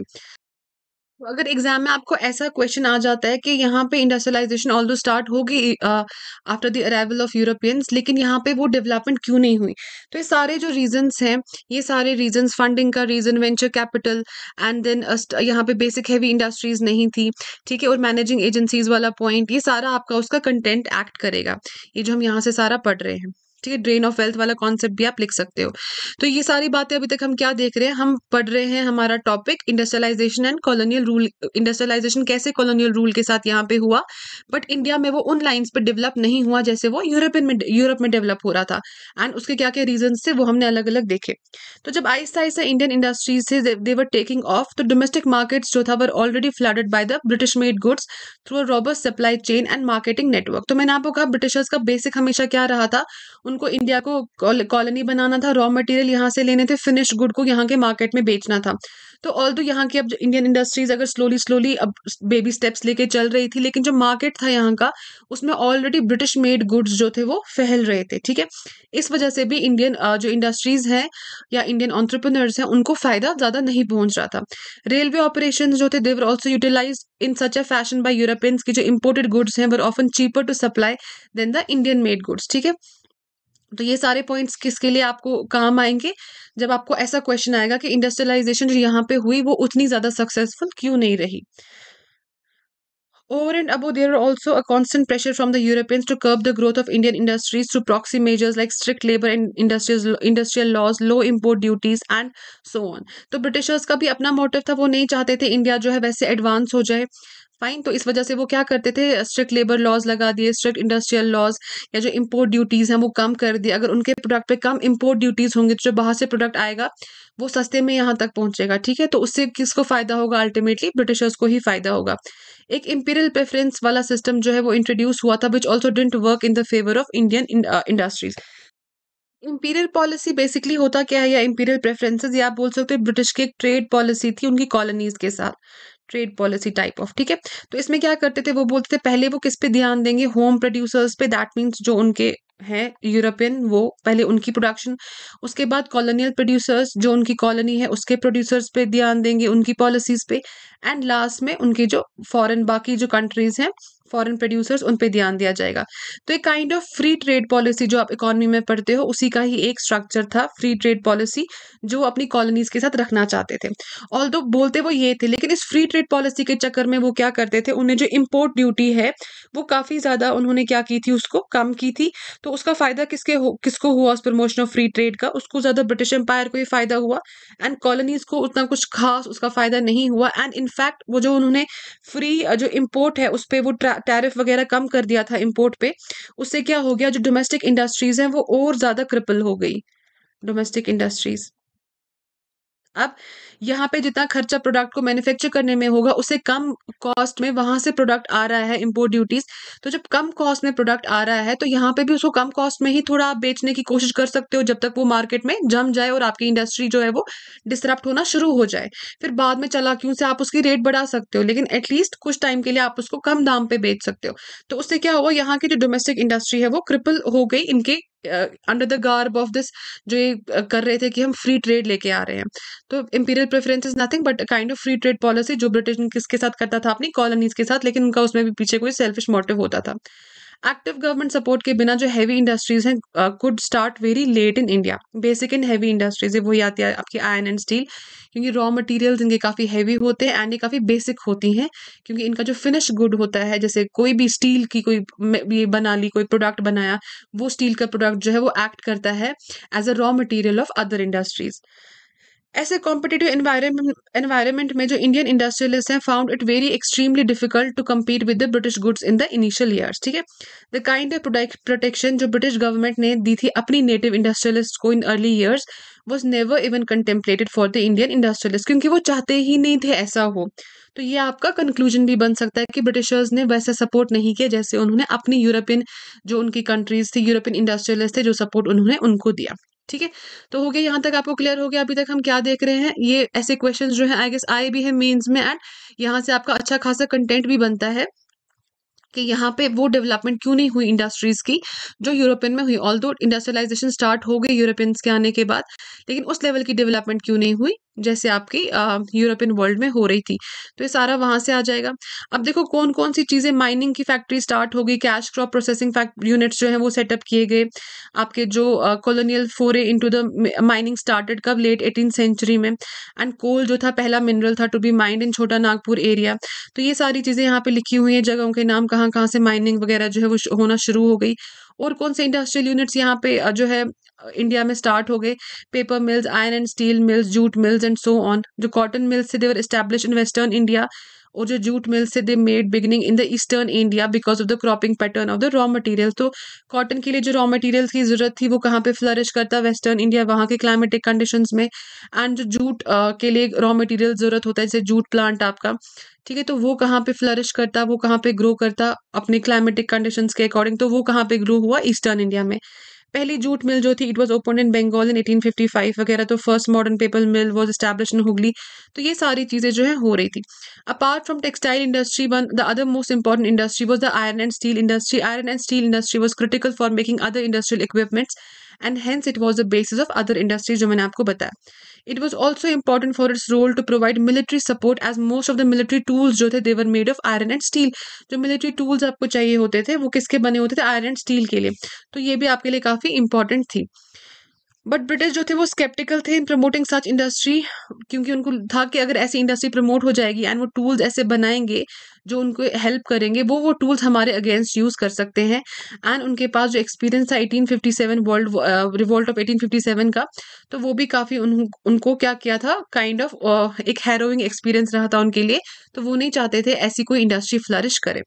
Speaker 1: तो अगर exam में आपको ऐसा question आ जाता है कि यहाँ पे इंडस्ट्रियलाइजेशन ऑल दो स्टार्ट होगी after the arrival of Europeans लेकिन यहाँ पे वो डेवलपमेंट क्यों नहीं हुई तो ये सारे जो रीजंस हैं ये सारे रीजंस फंडिंग का reason venture capital and then यहाँ पे बेसिक हैवी इंडस्ट्रीज नहीं थी ठीक है और मैनेजिंग एजेंसीज वाला पॉइंट ये सारा आपका उसका कंटेंट एक्ट करेगा ये जो हम यहाँ से सारा पढ़ रहे हैं ठीक है ड्रेन ऑफ वेल्थ वाला कॉन्सेप्ट भी आप लिख सकते हो तो ये सारी बातें अभी तक हम क्या देख रहे हैं हम पढ़ रहे हैं हमारा topic industrialization and colonial rule industrialization कैसे कॉलोनियल रूल के साथ यहाँ पे हुआ बट इंडिया में वो उन लाइन पर डेवलप नहीं हुआ जैसे वो यूरोपियन में यूरोप में डेवलप हो रहा था एंड उसके क्या क्या रीजन थे वो हमने अलग अलग देखे तो जब आहिस्ता आहिस्ता इंडियन इंडस्ट्रीज से देवर टेकिंग ऑफ तो डोमेस्टिक मार्केट्स जो था were already flooded by the British made goods through a robust supply chain and marketing network तो मैंने आपको कहा ब्रिटिशर्स का बेसिक हमेशा क्या रहा था उनको इंडिया को कॉलोनी बनाना था रॉ मटेरियल यहाँ से लेने थे फिनिश्ड गुड को यहाँ के मार्केट में बेचना था तो ऑल तो यहाँ की अब इंडियन इंडस्ट्रीज अगर स्लोली स्लोली अब बेबी स्टेप्स लेके चल रही थी लेकिन जो मार्केट था यहाँ का उसमें ऑलरेडी ब्रिटिश मेड गुड्स जो थे वो फैल रहे थे ठीक है इस वजह से भी इंडियन जो इंडस्ट्रीज हैं या इंडियन ऑन्टरप्रनर्स हैं उनको फ़ायदा ज़्यादा नहीं पहुंच रहा था रेलवे ऑपरेशन जो थे they were also utilize in such a fashion by Europeans की जो इम्पोर्टेड गुड्स हैं were often cheaper to supply than the Indian made goods ठीक है तो ये सारे पॉइंट्स किसके लिए आपको काम आएंगे जब आपको ऐसा क्वेश्चन आएगा कि इंडस्ट्रियलाइजेशन जो यहाँ पे हुई वो उतनी ज्यादा सक्सेसफुल क्यों नहीं रही over and above there are also a constant pressure from the Europeans to curb the growth of Indian industries to proxy measures like strict labour and industries industrial laws low import duties and so on तो Britishers का भी अपना motive था वो नहीं चाहते थे India जो है वैसे एडवांस हो जाए फाइन तो इस वजह से वो क्या करते थे स्ट्रिक्ट लेबर लॉज लगा दिए स्ट्रिक्ट इंडस्ट्रियल लॉज या जो इम्पोर्ट ड्यूटीज़ हैं वो कम कर दिए अगर उनके प्रोडक्ट पे कम इम्पोर्ट ड्यूटीज़ होंगी तो जो बाहर से प्रोडक्ट आएगा वो सस्ते में यहाँ तक पहुँचेगा ठीक है तो उससे किसको फ़ायदा होगा अल्टीमेटली ब्रिटिशर्स को ही फ़ायदा होगा एक इम्पीरियल प्रेफरेंस वाला सिस्टम जो है वो इंट्रोड्यूस हुआ था which also didn't work in the favour of Indian industries imperial policy basically होता क्या है या इम्पीरियल प्रेफरेंसेज या आप बोल सकते हो ब्रिटिश की एक ट्रेड पॉलिसी थी उनकी कॉलोनीज के साथ ट्रेड पॉलिसी टाइप ऑफ ठीक है तो इसमें क्या करते थे वो बोलते थे पहले वो किस पे ध्यान देंगे होम प्रोड्यूसर्स पे दैट मीन्स जो उनके हैं यूरोपियन वो पहले उनकी प्रोडक्शन उसके बाद कॉलोनियल प्रोड्यूसर्स जो उनकी कॉलोनी है उसके प्रोड्यूसर्स पे ध्यान देंगे उनकी पॉलिसीज पे एंड लास्ट में उनके जो फॉरेन बाकी जो कंट्रीज हैं फॉरेन प्रोड्यूसर्स उन पर ध्यान दिया जाएगा तो एक kind of free trade policy जो आप इकोनॉमी में पढ़ते हो उसी का ही एक स्ट्रक्चर था फ्री ट्रेड पॉलिसी जो अपनी कॉलोनीज के साथ रखना चाहते थे ऑल बोलते वो ये थे लेकिन इस फ्री ट्रेड पॉलिसी के चक्कर में वो क्या करते थे उन्हें जो इम्पोर्ट ड्यूटी है वो काफ़ी ज़्यादा उन्होंने क्या की थी उसको कम की थी तो उसका फ़ायदा किसके हो किसको हुआ उस प्रमोशन ऑफ फ्री ट्रेड का उसको ज़्यादा ब्रिटिश एम्पायर को ही फ़ायदा हुआ एंड कॉलोनीज़ को उतना कुछ खास उसका फ़ायदा नहीं हुआ एंड इनफैक्ट वो जो उन्होंने फ्री जो इम्पोर्ट है उस पर वो टैरिफ वगैरह कम कर दिया था इम्पोर्ट पे उससे क्या हो गया जो डोमेस्टिक इंडस्ट्रीज़ हैं वो और ज़्यादा क्रिपल हो गई डोमेस्टिक इंडस्ट्रीज़ अब यहाँ पे जितना खर्चा प्रोडक्ट को मैन्युफैक्चर करने में होगा उससे कम कॉस्ट में वहाँ से प्रोडक्ट आ रहा है इम्पोर्ट ड्यूटीज तो जब कम कॉस्ट में प्रोडक्ट आ रहा है तो यहाँ पे भी उसको कम कॉस्ट में ही थोड़ा आप बेचने की कोशिश कर सकते हो जब तक वो मार्केट में जम जाए और आपकी इंडस्ट्री जो है वो डिस्टरप्ट होना शुरू हो जाए फिर बाद में चला क्यों से आप उसकी रेट बढ़ा सकते हो लेकिन एटलीस्ट कुछ टाइम के लिए आप उसको कम दाम पे बेच सकते हो तो उससे क्या होगा यहाँ की जो डोमेस्टिक इंडस्ट्री है वो क्रिपल हो गई इनके under the garb of this जो ये कर रहे थे कि हम फ्री ट्रेड लेके आ रहे हैं तो imperial preference is nothing but kind of free trade policy जो ब्रिटिश किसके साथ करता था अपनी कॉलोनीज के साथ लेकिन उनका उसमें भी पीछे कोई सेल्फिश मोटिव होता था एक्टिव गवर्नमेंट सपोर्ट के बिना जो हैवी इंडस्ट्रीज हैं could start very late in India basic in heavy industries है वही आती है आपकी आयन एंड स्टील क्योंकि रॉ मटेरियल्स इनके काफ़ी हैवी होते हैं एंड ये काफ़ी बेसिक होती हैं क्योंकि इनका जो फिनिश गुड होता है जैसे कोई भी स्टील की कोई ये बना ली कोई प्रोडक्ट बनाया वो स्टील का प्रोडक्ट जो है वो एक्ट करता है as a raw material of other industries ऐसे कॉम्पिटेटिव एनवायरमेंट में जो इंडियन इंडस्ट्रियलिस्ट हैं found it very extremely difficult to compete with the British goods in the initial years ठीक है द काइंड ऑफ प्रोटेक्शन जो British government ने दी थी अपनी नेटिव इंडस्ट्रियलिस्ट को in early years was never even contemplated for the Indian industrialist क्योंकि वो चाहते ही नहीं थे ऐसा हो तो ये आपका कंक्लूजन भी बन सकता है कि ब्रिटिशर्स ने वैसा सपोर्ट नहीं किया जैसे उन्होंने अपनी यूरोपियन जो उनकी कंट्रीज थी यूरोपियन इंडस्ट्रियलिस्ट थे जो सपोर्ट उन्होंने उनको दिया ठीक है तो हो गया यहाँ तक आपको क्लियर हो गया अभी तक हम क्या देख रहे हैं ये ऐसे क्वेश्चन जो है आई गेस आए भी है मेन्स में एंड यहाँ से आपका अच्छा खासा कंटेंट भी बनता है कि यहाँ पे वो डेवलपमेंट क्यों नहीं हुई इंडस्ट्रीज की जो यूरोपियन में हुई ऑल दो इंडस्ट्रियलाइजेशन स्टार्ट हो गई यूरोपियंस के आने के बाद लेकिन उस लेवल की डेवलपमेंट क्यों नहीं हुई जैसे आपकी यूरोपियन वर्ल्ड में हो रही थी तो ये सारा वहाँ से आ जाएगा अब देखो कौन कौन सी चीज़ें माइनिंग की फैक्ट्री स्टार्ट होगी कैश क्रॉप प्रोसेसिंग यूनिट्स जो है वो सेटअप किए गए आपके जो colonial foray into the mining started कब लेट एटीन सेंचुरी में एंड कोल जो था पहला मिनरल था टू बी माइंड इन छोटा नागपुर एरिया तो ये सारी चीज़ें यहाँ पे लिखी हुई हैं जगहों के नाम कहाँ कहाँ से माइनिंग वगैरह जो है वो होना शुरू हो गई और कौन से इंडस्ट्रियल यूनिट्स यहाँ पे जो है इंडिया में स्टार्ट हो गए paper mills iron and steel mills jute mills and so on जो कॉटन मिल्स थे they were establish in western India और जो जूट मिल्स थे they made beginning in the eastern India because of the cropping pattern of the raw material तो cotton के लिए जो raw material की जरूरत थी वो कहाँ पे फ्लरिश करता वेस्टर्न इंडिया वहाँ के क्लाइमेटिक कंडीशन में एंड जो जूट uh, के लिए रॉ मटेरियल जरूरत होता है जैसे जूट प्लांट आपका ठीक है तो वो कहाँ पे फ्लरिश करता वो कहाँ पे ग्रो करता अपने क्लाइमेटिक कंडीशंस के अकॉर्डिंग तो वो कहाँ पे ग्रो हुआ ईस्टर्न इंडिया में पहली जूट मिल जो थी it was open in Bengal in fifty five वगैरह तो first modern paper mill was establish in Hooghly तो ये सारी चीज़ें जो है हो रही थी apart from textile industry one the other most important industry was the iron and steel industry iron and steel industry was critical for making other industrial equipments and hence it was the basis of other industries जो मैंने आपको बताया it was also important for its role to provide military support as most of the military tools जो थे they were made of iron and steel जो military tools आपको चाहिए होते थे वो किसके बने होते थे आयरन एंड स्टील के लिए तो ये भी आपके लिए काफ़ी इंपॉर्टेंट थी बट ब्रिटिश जो थे वो स्केप्टिकल थे इन प्रमोटिंग सच इंडस्ट्री क्योंकि उनको था कि अगर ऐसी इंडस्ट्री प्रमोट हो जाएगी एंड वो टूल्स ऐसे बनाएंगे जो उनको हेल्प करेंगे वो वो टूल्स हमारे अगेंस्ट यूज़ कर सकते हैं एंड उनके पास जो एक्सपीरियंस था 1857 वर्ल्ड रिवोल्ट ऑफ 1857 का तो वो भी काफ़ी उन, उनको क्या किया था kind kind of of, uh, एक हैरोइंग एक्सपीरियंस रहा था उनके लिए तो वो नहीं चाहते थे ऐसी कोई इंडस्ट्री फ्लरिश करे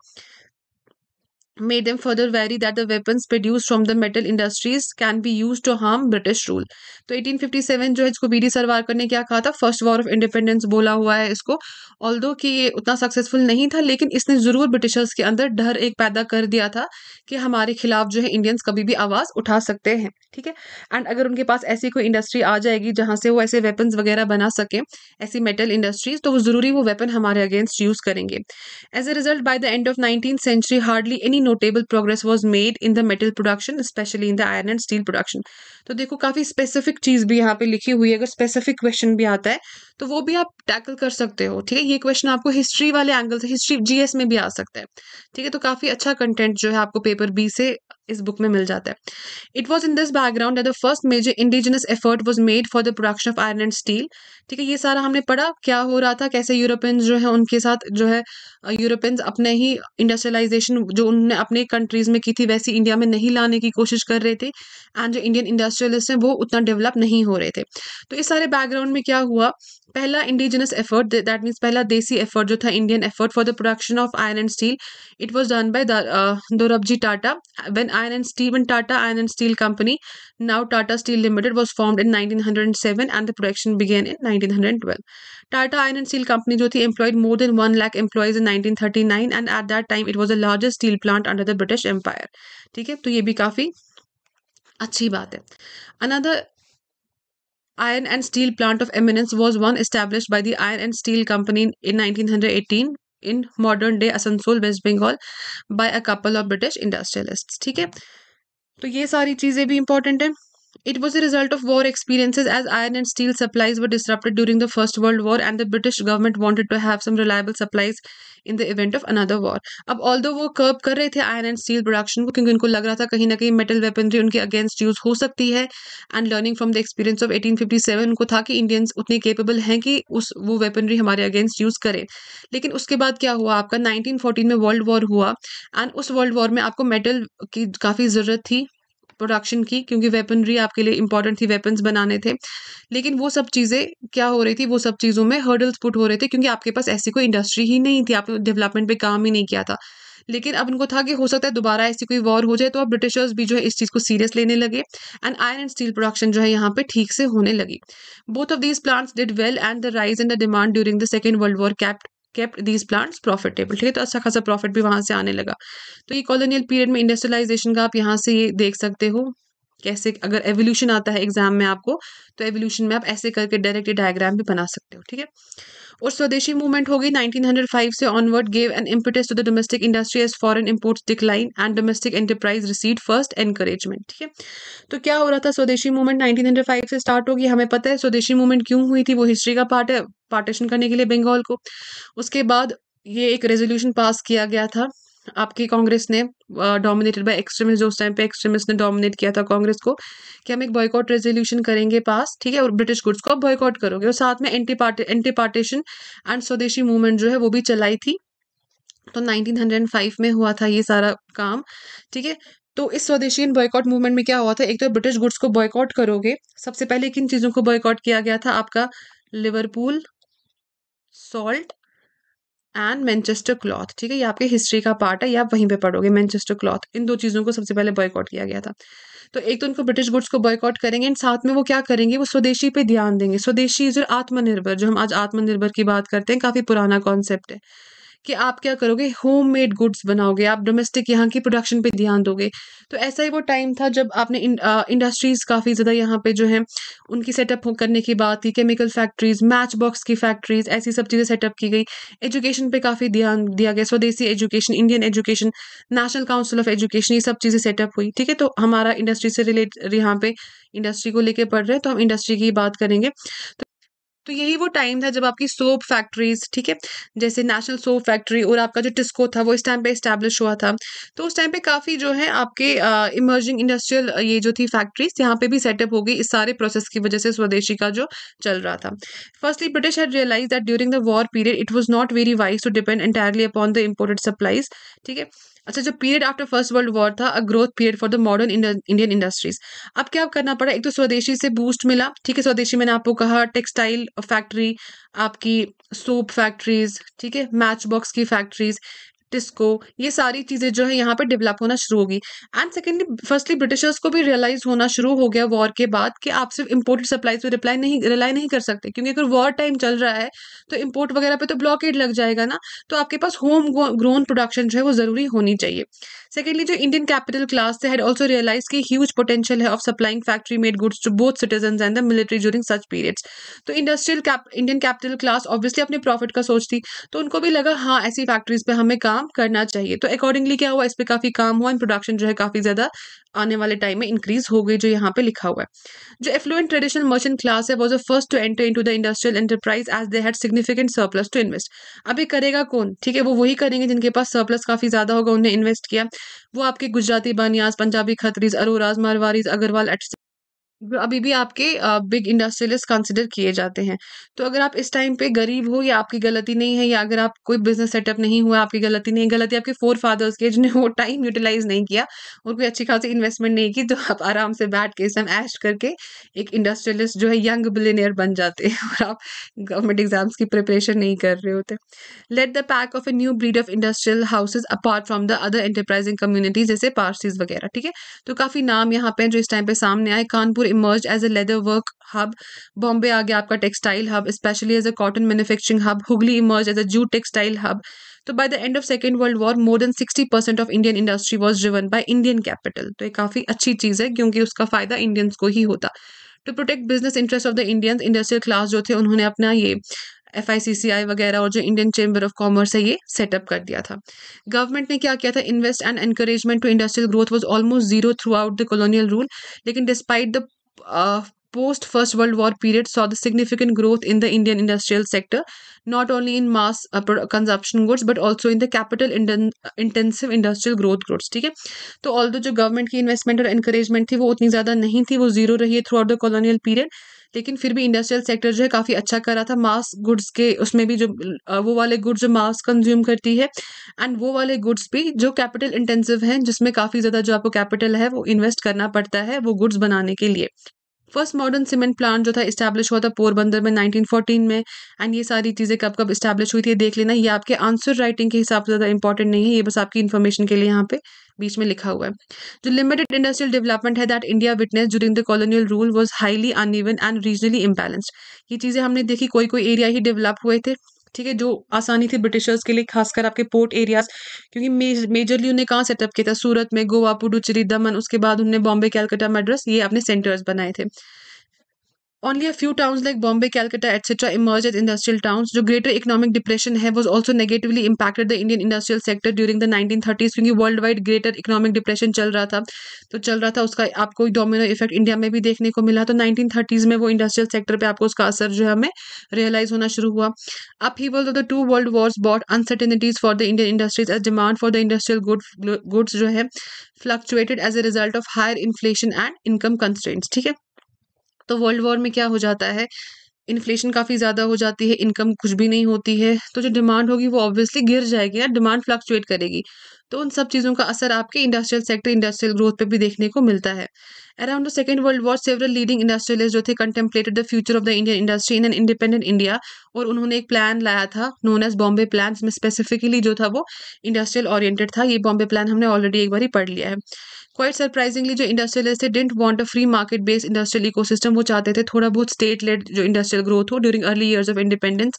Speaker 1: made them further wary that the weapons produced from the metal industries can be used to harm British rule तो 1857 जो है इसको बीडी सरवारकर ने क्या कहा था फर्स्ट वॉर ऑफ इंडिपेंडेंस बोला हुआ है इसको ऑल दो कि ये उतना सक्सेसफुल नहीं था लेकिन इसने ज़रूर ब्रिटिशर्स के अंदर डर एक पैदा कर दिया था कि हमारे खिलाफ जो है इंडियंस कभी भी आवाज़ उठा सकते हैं ठीक है एंड अगर उनके पास ऐसी कोई इंडस्ट्री आ जाएगी जहाँ से वो ऐसे वेपन्स वगैरह बना सकें ऐसी मेटल इंडस्ट्रीज तो वो ज़रूरी वो वेपन हमारे अगेंस्ट यूज़ करेंगे as a result by the end of nineteen century hardly any notable progress was made in the metal production especially in the iron and steel production तो देखो काफ़ी specific चीज़ भी यहाँ पे लिखी हुई है अगर स्पेसिफिक क्वेश्चन भी आता है तो वो भी आप टैकल कर सकते हो ठीक है ये क्वेश्चन आपको हिस्ट्री वाले एंगल से हिस्ट्री जीएस में भी आ सकता है ठीक है तो काफ़ी अच्छा कंटेंट जो है आपको पेपर बी से इस बुक में मिल जाता है it was in this background the first major indigenous effort was made for the production of iron and steel ठीक है ये सारा हमने पढ़ा क्या हो रहा था कैसे यूरोपियंस जो है उनके साथ जो है यूरोपियंस अपने ही इंडस्ट्रियलाइजेशन जो उन्होंने अपने कंट्रीज में की थी वैसी इंडिया में नहीं लाने की कोशिश कर रहे थे एंड जो इंडियन इंडस्ट्रियलिस्ट हैं वो उतना डेवलप नहीं हो रहे थे तो इस सारे बैकग्राउंड में क्या हुआ पहला इंडिजिनस एफर्ट दैट मीन्स पहला देसी एफर्ट जो था Indian effort for the production of iron and steel it was done by Dorabji Tata when iron and steel one Tata iron and steel company now Tata steel limited was formed in 1907 and the production began in 1912 Tata iron and steel company जो थी employed more than one lakh employees in nine and at that time it was the largest steel plant under the British empire ठीक है तो ये भी काफ़ी अच्छी बात है another Iron and Steel Plant of Eminence was one established by the Iron and Steel Company in 1918 in modern day Asansol, West Bengal by a couple of British industrialists. theek hai to ye sari cheeze bhi important hai It was a result of war experiences as iron and steel supplies were disrupted during the First World War and the British government wanted to have some reliable supplies in the event of another war अब although वो कर्ब कर रहे थे iron and steel production को क्योंकि उनको लग रहा था कहीं ना कहीं मेटल वेपनरी उनके अगेंस्ट यूज हो सकती है and learning from the experience of 1857 उनको था कि इंडियंस उतने केपेबल हैं कि उस वो वेपनरी हमारे अगेंस्ट यूज करें लेकिन उसके बाद क्या हुआ आपका नाइनटीन में वर्ल्ड वॉर हुआ एंड उस वर्ल्ड वॉर में आपको मेटल की काफ़ी ज़रूरत थी प्रोडक्शन की क्योंकि वेपनरी आपके लिए इंपॉर्टेंट थी वेपन्स बनाने थे लेकिन वो सब चीज़ें क्या हो रही थी वो सब चीज़ों में हर्डल्स पुट हो रहे थे क्योंकि आपके पास ऐसी कोई इंडस्ट्री ही नहीं थी आपने डेवलपमेंट पे काम ही नहीं किया था लेकिन अब उनको था कि हो सकता है दोबारा ऐसी कोई वॉर हो जाए तो अब ब्रिटिशर्स भी जो है इस चीज़ को सीरियस लेने लगे and iron and steel production जो है यहाँ पे ठीक से होने लगी both of these plants did well and the rise in the demand during the second world war kept kept these plants profitable ठीक है तो अच्छा खासा प्रॉफिट भी वहाँ से आने लगा तो ये कॉलोनियल पीरियड में इंडस्ट्रियलाइजेशन का आप यहाँ से ये देख सकते हो कैसे अगर एवोल्यूशन आता है एग्जाम में आपको तो एवोल्यूशन में आप ऐसे करके डायरेक्ट डायग्राम भी बना सकते हो ठीक है और स्वदेशी मूवमेंट होगी 1905 से onward gave an impetus to the domestic industry as foreign imports decline and domestic enterprise received first encouragement ठीक है तो क्या हो रहा था स्वदेशी मूवमेंट 1905 से स्टार्ट होगी हमें पता है स्वदेशी मूवमेंट क्यों हुई थी वो हिस्ट्री का पार्ट है पार्टीशन करने के लिए बंगाल को उसके बाद ये एक रेजोल्यूशन पास किया गया था आपकी कांग्रेस ने डोमिनेटेड बाय एक्सट्रीमिस्ट जो उस टाइम पे एक्सट्रीमिस्ट ने डोमिनेट किया था कांग्रेस को कि हम एक बॉयकॉट रेजोल्यूशन करेंगे पास ठीक है और ब्रिटिश गुड्स को आप बॉयकॉट करोगे और साथ में anti party anti partition and Swadeshi movement जो है वो भी चलाई थी तो 1905 में हुआ था ये सारा काम ठीक है तो इस स्वदेशी बॉयकॉट मूवमेंट में क्या हुआ था एक तो ब्रिटिश गुड्स को बॉयकॉट करोगे सबसे पहले किन चीज़ों को बॉयकॉट किया गया था आपका Liverpool salt and Manchester cloth ठीक है ये आपके हिस्ट्री का पार्ट है या आप वहीं पे पढ़ोगे मैनचेस्टर क्लॉथ इन दो चीज़ों को सबसे पहले बॉयकॉट किया गया था तो एक तो उनको ब्रिटिश गुड्स को बॉयकॉट करेंगे एंड साथ में वो क्या करेंगे वो स्वदेशी पे ध्यान देंगे स्वदेशी इज आत्मनिर्भर जो हम आज आत्मनिर्भर की बात करते हैं काफ़ी पुराना कॉन्सेप्ट है कि आप क्या करोगे होम मेड गुड्स बनाओगे आप डोमेस्टिक यहाँ की प्रोडक्शन पे ध्यान दोगे तो ऐसा ही वो टाइम था जब आपने इंडस्ट्रीज़ uh, काफ़ी ज़्यादा यहाँ पे जो है उनकी सेटअप करने की बात की केमिकल फैक्ट्रीज मैच बॉक्स की फैक्ट्रीज ऐसी सब चीज़ें सेटअप की गई एजुकेशन पे काफ़ी ध्यान दिया गया स्वदेशी education Indian education national council of education ये सब चीज़ें सेटअप हुई ठीक है तो हमारा इंडस्ट्री से रिलेटेड यहाँ पे इंडस्ट्री को लेकर पढ़ रहे हैं तो हम इंडस्ट्री की बात करेंगे तो तो यही वो टाइम था जब आपकी सोप फैक्ट्रीज ठीक है जैसे नेशनल सोप फैक्ट्री और आपका जो टिस्को था वो इस टाइम पे इस्टेब्लिश हुआ था तो उस टाइम पे काफ़ी जो है आपके इमर्जिंग इंडस्ट्रियल ये जो थी फैक्ट्रीज यहाँ पे भी सेटअप हो गई इस सारे प्रोसेस की वजह से स्वदेशी का जो चल रहा था firstly British had realise that during the war period it was not very wise to depend entirely upon the imported supplies ठीक है अच्छा जो period after first world war था a growth period for the modern Indian industries अब क्या करना पड़ा एक तो स्वदेशी से बूस्ट मिला ठीक है स्वदेशी मैंने आपको कहा टेक्सटाइल फैक्ट्री आपकी सोप फैक्ट्रीज ठीक है मैच बॉक्स की फैक्ट्रीज डिस्को ये सारी चीज़ें जो है यहाँ पर डेवलप होना शुरू होगी एंड सेकेंडली फर्स्टली ब्रिटिशर्स को भी रियलाइज होना शुरू हो गया वॉर के बाद कि आप सिर्फ इम्पोर्टेड सप्लाईज पर रिप्लाई नहीं रिलाई नहीं कर सकते क्योंकि अगर वॉर टाइम चल रहा है तो इम्पोर्ट वगैरह पर तो ब्लॉकेड लग जाएगा ना तो आपके पास होम ग्रोन प्रोडक्शन जो है वो ज़रूरी होनी चाहिए सेकेंडली जो इंडियन कैपिटल क्लास थे हैड ऑल्सो रियलाइज की ह्यूज पोटेंशियल है of supplying factory made goods to both citizen and the military during such periods तो industrial Indian capital class obviously अपने प्रॉफिट का सोचती तो उनको भी लगा हाँ ऐसी फैक्ट्रीज पे हमें काम काम करना चाहिए तो अकॉर्डिंगली क्या हुआ इस पर काफ़ी काम हुआ एंड प्रोडक्शन जो है काफ़ी ज़्यादा आने वाले टाइम में इंक्रीज हो गई जो यहाँ पे लिखा हुआ है जो एफ्लुएंट ट्रेडिशनल मर्चेंट क्लास है was a first to enter into the industrial enterprise as they had significant surplus to invest अब ये करेगा कौन ठीक है वो वही करेंगे जिनके पास सरप्लस काफ़ी ज़्यादा होगा उन्हें इन्वेस्ट किया वो आपके गुजराती बानियाज पंजाबी खतरीज अरोराज मारवारीज अग्रवाल एट्स अभी भी आपके बिग इंडस्ट्रियलिस्ट कंसिडर किए जाते हैं तो अगर आप इस टाइम पे गरीब हो या आपकी गलती नहीं है या अगर आप कोई बिजनेस सेटअप नहीं हुआ आपकी गलती नहीं है गलती आपके फोर फादर्स की जिन्हें वो टाइम यूटिलाइज नहीं किया और कोई अच्छी खासी इन्वेस्टमेंट नहीं की तो आप आराम से बैठ के इस टाइम ऐश करके एक इंडस्ट्रियलिस्ट जो है यंग बिलेनियर बन जाते हैं और आप गवर्नमेंट एग्जाम्स की प्रिपरेशन नहीं कर रहे होते let the pack of a new breed of industrial houses apart from the other enterprising communities जैसे पार्सीज वगैरह ठीक है तो काफ़ी नाम यहाँ पे जो इस टाइम पे सामने आए Kanpur Jaipur emerge as a leather work hub Bombay आ गया आपका textile hub especially as a cotton manufacturing hub Hooghly emerge as a jute textile hub तो by the end of second world war more than sixty percent of Indian industry was driven by Indian capital तो ये काफी अच्छी चीज है क्योंकि उसका फायदा इंडियंस को ही होता to protect business interest of the Indians industrial class जो थे उन्होंने अपना ये एफ आई सी सी आई वगैरह और जो इंडियन चेंबर ऑफ कॉमर्स है ये सेटअप कर दिया था गवर्नमेंट ने क्या किया था invest and encouragement to industrial growth was almost zero throughout the colonial rule लेकिन despite the uh, post First World War period saw the significant growth in the Indian industrial sector, not only in mass uh, consumption goods but also in the capital in intensive industrial growth growths theek hai to although jo government ki investment और encouragement thi wo utni zyada nahi thi wo zero rahi है throughout the colonial लेकिन फिर भी industrial sector जो है काफ़ी अच्छा कर रहा था मास गुड्स के उसमें भी जो वो वाले गुड्स जो मास कंज्यूम करती है एंड वो वाले गुड्स भी जो कैपिटल इंटेंसिव हैं जिसमें काफ़ी ज़्यादा जो आपको कैपिटल है वो इन्वेस्ट करना पड़ता है वो गुड्स बनाने के लिए फर्स्ट मॉडर्न सीमेंट प्लांट जो था इस्टेब्लिश हुआ था पोरबंदर में 1914 में एंड ये सारी चीज़ें कब कब इस्टेब्लिश हुई थी देख लेना ये आपके आंसर राइटिंग के हिसाब से ज़्यादा इंपॉर्टेंट नहीं है ये बस आपकी इन्फॉर्मेशन के लिए यहाँ पे बीच में लिखा हुआ है जो लिमिटेड इंडस्ट्रियल डेवलपमेंट है that India witness during the colonial rule was highly uneven and regionally imbalanced ये चीज़ें हमने देखी कोई कोई एरिया ही डेवलप हुए थे ठीक है जो आसानी थी ब्रिटिशर्स के लिए खासकर आपके पोर्ट एरियाज क्योंकि मेजरली उन्हें कहाँ सेटअप किया था सूरत में गोवा पुडुचेरी दमन उसके बाद उन्होंने बॉम्बे कैलकटा मद्रास ये अपने सेंटर्स बनाए थे a few towns like Bombay Bombay, etcetera emerge as industrial towns जो ग्रेटर इकोनॉमिक डिप्रेशन है was also negatively impacted the Indian industrial sector during the nineteen thirties क्योंकि world wide greater economic depression चल रहा था तो चल रहा था उसका आपको डोमिनो इफेक्ट इंडिया में भी देखने को मिला तो नाइनटीन थर्टीज में वो इंडस्ट्रियल सेक्टर पर आपको उसका असर जो है हमें रियलाइज होना शुरू हुआ अब ही बोलते the two world wars brought uncertainties for the Indian industries as demand for the industrial goods जो है fluctuated as a result of higher inflation and income constraints ठीक है तो वर्ल्ड वॉर में क्या हो जाता है इन्फ्लेशन काफ़ी ज़्यादा हो जाती है इनकम कुछ भी नहीं होती है तो जो डिमांड होगी वो ऑब्वियसली गिर जाएगी या डिमांड फ्लक्चुएट करेगी तो उन सब चीज़ों का असर आपके इंडस्ट्रियल सेक्टर इंडस्ट्रियल ग्रोथ पे भी देखने को मिलता है around the second world war several leading industrialist जो थे contemplated the future of the Indian industry in an independent India और उन्होंने एक प्लान लाया था नोन एज बॉम्बे प्लान इसमें स्पेसिफिकली जो था वो इंडस्ट्रियल ओरिएंटेड था ये बॉम्बे प्लान हमने ऑलरेडी एक बार ही पढ़ लिया है क्वाइट सरप्राइजिंगली जो इंडस्ट्रियलिस्ट थे didn't want a free market based industrial ecosystem वो चाहते थे थोड़ा बहुत स्टेट लेड जो इंडस्ट्रियल ग्रोथ हो during early years of independence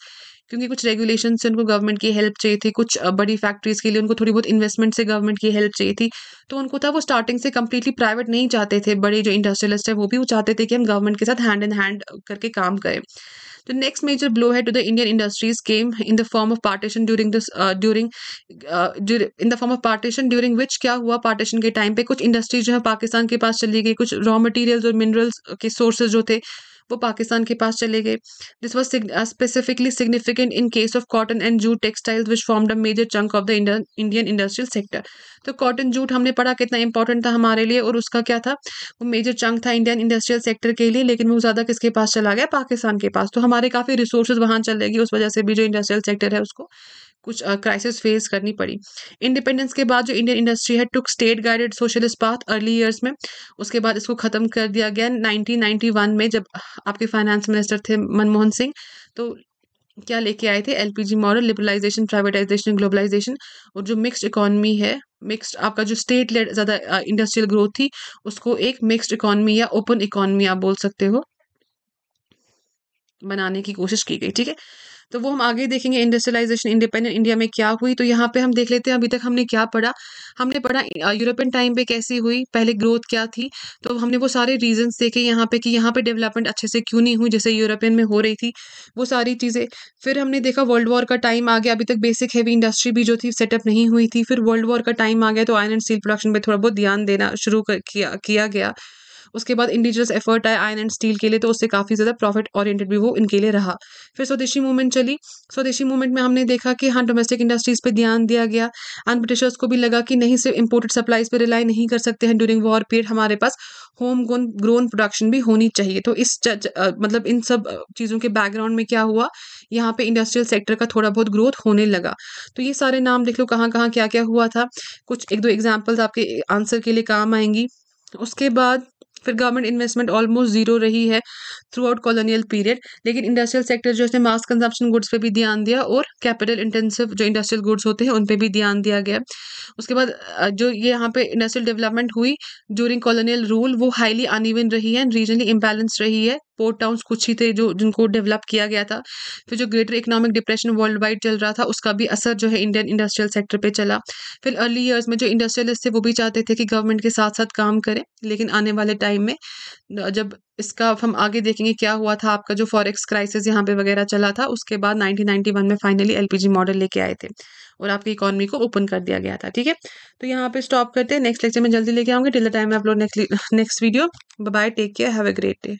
Speaker 1: क्योंकि कुछ रेगुलेशन से उनको गवर्नमेंट की हेल्प चाहिए थी कुछ बड़ी फैक्ट्रीज़ के लिए उनको थोड़ी बहुत इन्वेस्टमेंट से गवर्नमेंट की हेल्प चाहिए थी तो उनको था वो स्टार्टिंग से कम्प्लीटली प्राइवेट नहीं चाहते थे बड़े जो इंडस्ट्रियलिस्ट है वो भी वो चाहते थे कि हम गवर्नमेंट के साथ हैंड इन हैंड करके काम करें तो नेक्स्ट मेजर ब्लो है to the Indian industries came in the form of partition during this during in the form of partition during which क्या हुआ पार्टीशन के टाइम पे कुछ इंडस्ट्रीज जो है पाकिस्तान के पास चली गई कुछ रॉ मटेरियल्स और मिनरल्स के सोर्सेज जो थे वो पाकिस्तान के पास चले गए this was specifically significant in case of cotton and jute textiles which form the major chunk of the Indian industrial sector तो कॉटन जूट हमने पढ़ा कितना इंपॉर्टेंट था हमारे लिए और उसका क्या था वो मेजर चंक था इंडियन इंडस्ट्रियल सेक्टर के लिए लेकिन वो ज़्यादा किसके पास चला गया पाकिस्तान के पास तो हमारे काफ़ी रिसोर्सेज चले गए उस वजह से भी जो इंडस्ट्रियल सेक्टर है उसको कुछ क्राइसिस फेस करनी पड़ी इंडिपेंडेंस के बाद जो इंडियन इंडस्ट्री है took state guided socialist path early years में उसके बाद इसको ख़त्म कर दिया गया 1991 में जब आपके फाइनेंस मिनिस्टर थे मनमोहन सिंह तो क्या लेके आए थे LPG model liberalisation privatisation globalisation और जो मिक्स्ड इकोनॉमी है मिक्स्ड आपका जो स्टेट लेड ज़्यादा इंडस्ट्रियल ग्रोथ थी उसको एक मिक्स्ड इकोनॉमी या ओपन इकोनॉमी आप बोल सकते हो बनाने की कोशिश की गई ठीक है तो वो हम आगे देखेंगे इंडस्ट्रियलाइजेशन इंडिपेंडेंट इंडिया में क्या हुई तो यहाँ पे हम देख लेते हैं अभी तक हमने क्या पढ़ा हमने पढ़ा यूरोपियन टाइम पे कैसी हुई पहले ग्रोथ क्या थी तो हमने वो सारे रीजन देखे यहाँ पे कि यहाँ पे डेवलपमेंट अच्छे से क्यों नहीं हुई जैसे यूरोपियन में हो रही थी वो सारी चीज़ें फिर हमने देखा वर्ल्ड वॉर का टाइम आ गया अभी तक बेसिक हैवी इंडस्ट्री भी जो थी सेटअप नहीं हुई थी फिर वर्ल्ड वॉर का टाइम आ गया तो आयरन एंड स्टील प्रोडक्शन पर थोड़ा बहुत ध्यान देना शुरू किया गया उसके बाद इंडिजिनस एफर्ट आए आयन एंड स्टील के लिए तो उससे काफ़ी ज़्यादा प्रॉफिट ओरिएंटेड भी वो इनके लिए रहा फिर स्वदेशी मूवमेंट चली स्वदेशी मूवमेंट में हमने देखा कि हाँ डोमेस्टिक इंडस्ट्रीज़ पर ध्यान दिया गया एंड ब्रिटिशर्स को भी लगा कि नहीं सिर्फ इंपोर्टेड सप्लाईज पर रिलाई नहीं कर सकते हैं ड्यूरिंग वॉर पीरियड हमारे पास होम ग्रोन ग्रोन प्रोडक्शन भी होनी चाहिए तो इस जज, मतलब इन सब चीज़ों के बैकग्राउंड में क्या हुआ यहाँ पे इंडस्ट्रियल सेक्टर का थोड़ा बहुत ग्रोथ होने लगा तो ये सारे नाम देख लो कहाँ कहाँ क्या क्या हुआ था कुछ एक दो एग्जाम्पल्स आपके आंसर के लिए काम आएंगी उसके बाद फिर गवर्नमेंट इन्वेस्टमेंट ऑलमोस्ट जीरो रही है थ्रू आउट कॉलोनियल पीरियड लेकिन इंडस्ट्रियल सेक्टर जो है मास कंजप्शन गुड्स पे भी ध्यान दिया और कैपिटल इंटेंसिव जो इंडस्ट्रियल गुड्स होते हैं उन पर भी ध्यान दिया गया उसके बाद जो ये यहाँ पे इंडस्ट्रियल डेवलपमेंट हुई ड्यूरिंग कॉलोनियल रूल वो हाईली अनइवन रही है रीजनली इम्बेलेंस रही है पोर्ट टाउन्स कुछ ही थे जो जिनको डेवलप किया गया था फिर जो greater economic depression world wide चल रहा था उसका भी असर जो है इंडियन इंडस्ट्रियल सेक्टर पर चला फिर अर्ली ईयर्स में जो इंडस्ट्रियलिस्ट थे वो भी चाहते थे कि गवर्नमेंट के साथ साथ काम करें लेकिन आने वाले टाइम में जब इसका हम आगे देखेंगे क्या हुआ था आपका जो फॉरेक्स क्राइसिस यहाँ पे वगैरह चला था उसके बाद 1991 में फाइनली एलपीजी मॉडल लेके आए थे और आपकी इकोनॉमी को ओपन कर दिया गया था ठीक है तो यहाँ पे स्टॉप करते हैं नेक्स्ट लेक्चर में जल्दी लेके आऊंगे till the time upload next next video bye take care have a great day